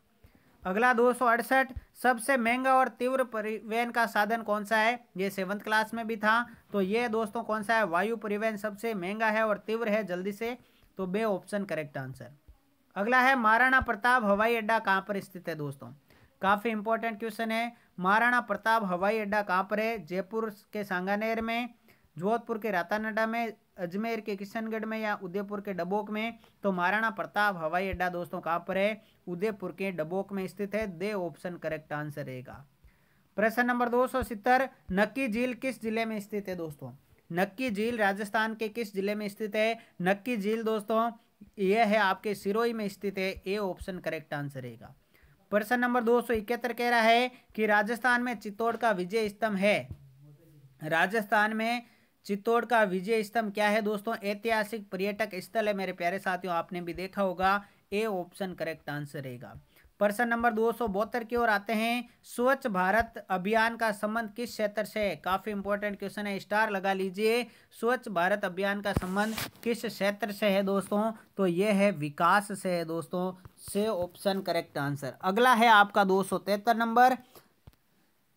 अगला दो सबसे महंगा और तीव्र परिवहन का साधन कौन सा है ये सेवंथ क्लास में भी था तो ये दोस्तों कौन सा है वायु परिवहन सबसे महंगा है और तीव्र है जल्दी से तो बे ऑप्शन करेक्ट आंसर अगला है महाराणा प्रताप हवाई अड्डा कहाँ पर स्थित है दोस्तों काफ़ी इंपॉर्टेंट क्वेश्चन है महाराणा प्रताप हवाई अड्डा कहाँ पर है जयपुर के सांगानेर में जोधपुर के रातानड्डा में अजमेर के किशनगढ़ में या उदयपुर के डबोक में तो महाराणा प्रताप हवाई अड्डा दोस्तों कहाँ पर है उदयपुर के डबोक में स्थित है दे ऑप्शन करेक्ट आंसर रहेगा प्रश्न नंबर दो सौ सत्तर नक्की झील किस जिले में स्थित है दोस्तों नक्की झील राजस्थान के किस जिले में स्थित है नक्की झील दोस्तों यह है आपके सिरोही में स्थित है ए ऑप्शन करेक्ट आंसर रहेगा प्रश्न नंबर दो सौ इकहत्तर कह रहा है कि राजस्थान में चित्तौड़ का विजय स्तंभ है राजस्थान में चित्तौड़ का विजय स्तंभ क्या है दोस्तों ऐतिहासिक पर्यटक स्थल है मेरे प्यारे साथियों आपने भी देखा होगा ए ऑप्शन करेक्ट आंसर रहेगा प्रश्न नंबर दो सौ बहत्तर की ओर आते हैं स्वच्छ भारत अभियान का संबंध किस क्षेत्र से है काफी इंपॉर्टेंट क्वेश्चन है स्टार लगा लीजिए स्वच्छ भारत अभियान का संबंध किस क्षेत्र से है दोस्तों तो यह है विकास से है दोस्तों से ऑप्शन करेक्ट आंसर अगला है आपका दो सौ तिहत्तर नंबर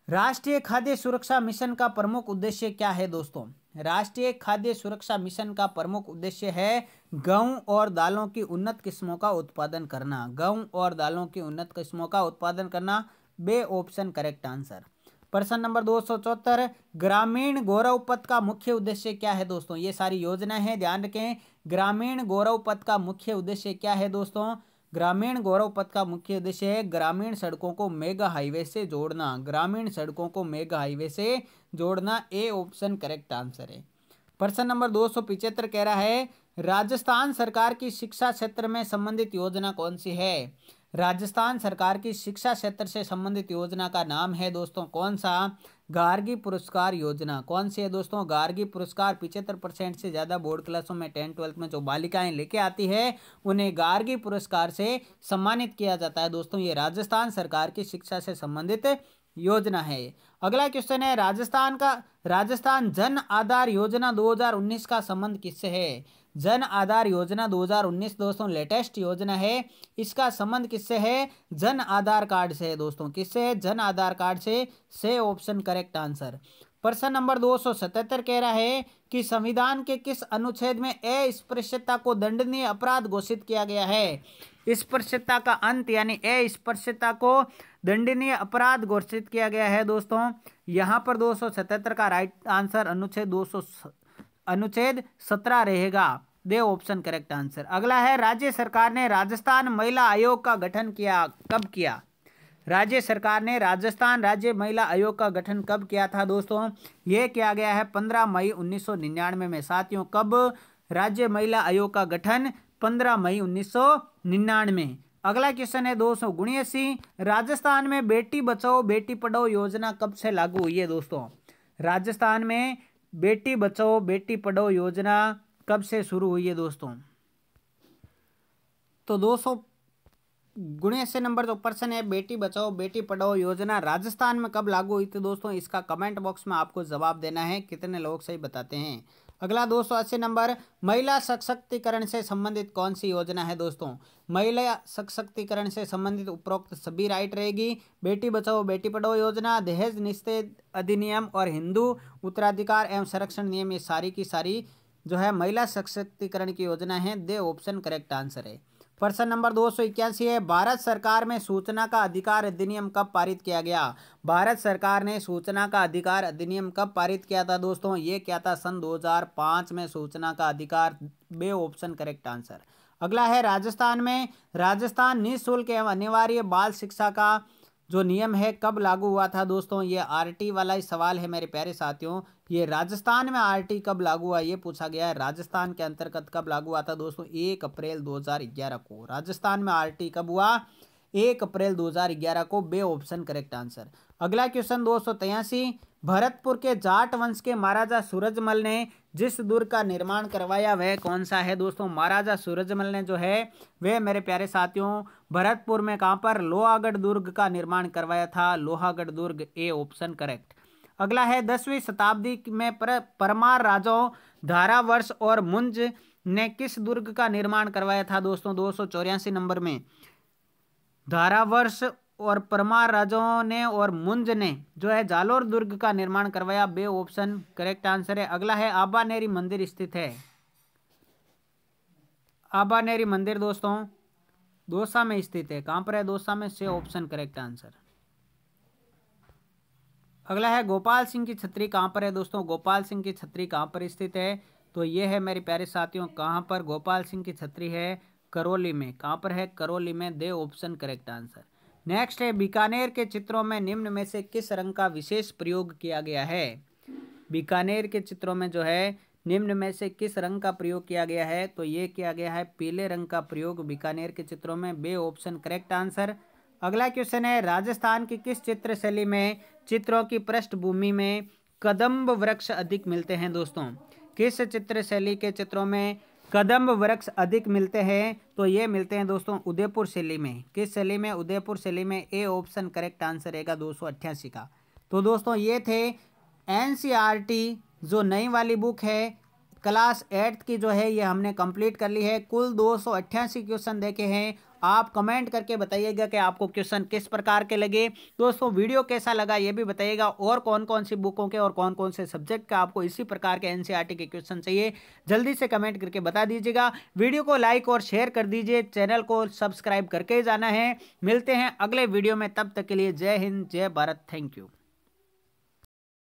राष्ट्रीय खाद्य सुरक्षा मिशन का प्रमुख उद्देश्य क्या है दोस्तों राष्ट्रीय खाद्य सुरक्षा मिशन का प्रमुख उद्देश्य है गेहूँ और दालों की उन्नत किस्मों का उत्पादन करना गेहूँ और दालों की उन्नत किस्मों का उत्पादन करना बे ऑप्शन करेक्ट आंसर प्रश्न नंबर दो ग्रामीण गौरव पथ का मुख्य उद्देश्य क्या है दोस्तों ये सारी योजना है ध्यान रखें ग्रामीण गौरव पथ का मुख्य उद्देश्य क्या है दोस्तों ग्रामीण गौरव पथ का मुख्य उद्देश्य है ग्रामीण सड़कों को मेगा हाईवे से जोड़ना ग्रामीण सड़कों को मेगा हाईवे से जोड़ना ए ऑप्शन करेक्ट आंसर है प्रश्न नंबर दो सौ पिचहत्तर कह रहा है राजस्थान सरकार की शिक्षा क्षेत्र में संबंधित योजना कौन सी है राजस्थान सरकार की शिक्षा क्षेत्र से संबंधित योजना का नाम है दोस्तों कौन सा गार्गी पुरस्कार योजना कौन सी है दोस्तों गार्गी पुरस्कार पिछहत्तर परसेंट से ज़्यादा बोर्ड क्लासों में टेंथ ट्वेल्थ में जो बालिकाएं लेके आती है उन्हें गार्गी पुरस्कार से सम्मानित किया जाता है दोस्तों ये राजस्थान सरकार की शिक्षा से संबंधित योजना है अगला क्वेश्चन है राजस्थान का राजस्थान जन आधार योजना 2019 का संबंध किससे है जन आधार योजना 2019 दोस्तों लेटेस्ट योजना है इसका संबंध किससे है जन आधार कार्ड से है दोस्तों किससे है जन आधार कार्ड से से ऑप्शन करेक्ट आंसर प्रश्न नंबर 277 कह रहा है कि संविधान के किस अनुच्छेद में अस्पृश्यता को दंडनीय अपराध घोषित किया गया है स्पर्शता का अंत यानी अस्पृश्यता को दंडनीय अपराध घोषित किया गया है दोस्तों यहाँ पर 277 का राइट आंसर अनुच्छेद 200 अनुच्छेद 17 रहेगा दे ऑप्शन करेक्ट आंसर अगला है राज्य सरकार ने राजस्थान महिला आयोग का गठन किया कब किया राज्य सरकार ने राजस्थान राज्य महिला आयोग का गठन कब किया था दोस्तों ये किया गया है पंद्रह मई उन्नीस सौ निन्यानवे में साथियों कब राज्य महिला आयोग का गठन पंद्रह मई उन्नीस सौ निन्यानवे अगला क्वेश्चन है दोस्तों गुणीय सिंह राजस्थान में बेटी बचाओ बेटी पढ़ाओ योजना कब से लागू हुई है दोस्तों राजस्थान में बेटी बचाओ बेटी पढ़ाओ योजना कब से शुरू हुई है दोस्तों तो दोस्तों गुणे से नंबर जो प्रश्न है बेटी बचाओ बेटी पढ़ाओ योजना राजस्थान में कब लागू हुई थी दोस्तों इसका कमेंट बॉक्स में आपको जवाब देना है कितने लोग सही बताते हैं अगला दोस्तों अस्सी नंबर महिला सशक्तिकरण से संबंधित कौन सी योजना है दोस्तों महिला सशक्तिकरण से संबंधित उपरोक्त सभी राइट रहेगी बेटी बचाओ बेटी पढ़ाओ योजना दहेज निश्चित अधिनियम और हिंदू उत्तराधिकार एवं संरक्षण नियम ये सारी की सारी जो है महिला सशक्तिकरण की योजना है दे ऑप्शन करेक्ट आंसर है प्रश्न नंबर दो सौ इक्यासी है भारत सरकार में सूचना का अधिकार अधिनियम कब पारित किया गया भारत सरकार ने सूचना का अधिकार अधिनियम कब पारित किया था दोस्तों ये क्या था सन 2005 में सूचना का अधिकार बे ऑप्शन करेक्ट आंसर अगला है राजस्थान में राजस्थान निःशुल्क एवं अनिवार्य बाल शिक्षा का जो नियम है कब लागू हुआ था दोस्तों ये आर वाला ही सवाल है मेरे प्यारे साथियों ये राजस्थान में आरटी कब लागू हुआ ये पूछा गया है राजस्थान के अंतर्गत कब लागू हुआ था दोस्तों एक अप्रैल 2011 को राजस्थान में आरटी कब हुआ एक अप्रैल 2011 को बे ऑप्शन करेक्ट आंसर अगला क्वेश्चन दो भरतपुर के जाट वंश के महाराजा सूरजमल ने जिस दुर्ग का निर्माण करवाया वह कौन सा है दोस्तों महाराजा सूरजमल ने जो है वह मेरे प्यारे साथियों भरतपुर में कहाँ पर लोहागढ़ दुर्ग का निर्माण करवाया था लोहागढ़ दुर्ग ए ऑप्शन करेक्ट अगला है दसवीं शताब्दी में पर, परमार राजाओं धारावर्ष और मुंज ने किस दुर्ग का निर्माण करवाया था दोस्तों दो नंबर में धारावर्ष और परमार राजाओं ने और मुंज ने जो है जालोर दुर्ग का निर्माण करवाया बे ऑप्शन करेक्ट आंसर है अगला है आबानेरी मंदिर स्थित है आबानेरी मंदिर दोस्तों दोसा में स्थित है कहां पर है दोसा में से ऑप्शन करेक्ट आंसर अगला है गोपाल सिंह की छतरी कहाँ पर है दोस्तों गोपाल सिंह की छतरी कहाँ पर स्थित है तो ये है मेरे प्यारे साथियों कहाँ पर गोपाल सिंह की छतरी है करौली में कहाँ पर है करौली में D option correct answer next है बीकानेर के चित्रों में निम्न में से किस रंग का विशेष प्रयोग किया गया है बीकानेर के चित्रों में जो है निम्न में से किस रंग का प्रयोग किया गया है तो ये किया गया है पीले रंग का प्रयोग बीकानेर के चित्रों में बे ऑप्शन करेक्ट आंसर अगला क्वेश्चन है राजस्थान की किस चित्रशैली में चित्रों की पृष्ठभूमि में कदम्ब वृक्ष अधिक मिलते हैं दोस्तों किस चित्रशैली के चित्रों में कदम्ब वृक्ष अधिक मिलते हैं तो ये मिलते हैं दोस्तों उदयपुर शैली में किस शैली में उदयपुर शैली में ए ऑप्शन करेक्ट आंसर रहेगा दो का तो दोस्तों ये थे एन e जो नई वाली बुक है क्लास एट्थ की जो है ये हमने कंप्लीट कर ली है कुल दो क्वेश्चन देखे हैं आप कमेंट करके बताइएगा कि आपको क्वेश्चन किस प्रकार के लगे दोस्तों वीडियो कैसा लगा ये भी बताइएगा और कौन कौन सी बुकों के और कौन कौन से सब्जेक्ट का आपको इसी प्रकार के एन के क्वेश्चन चाहिए जल्दी से कमेंट करके बता दीजिएगा वीडियो को लाइक और शेयर कर दीजिए चैनल को सब्सक्राइब करके जाना है मिलते हैं अगले वीडियो में तब तक के लिए जय हिंद जय भारत थैंक यू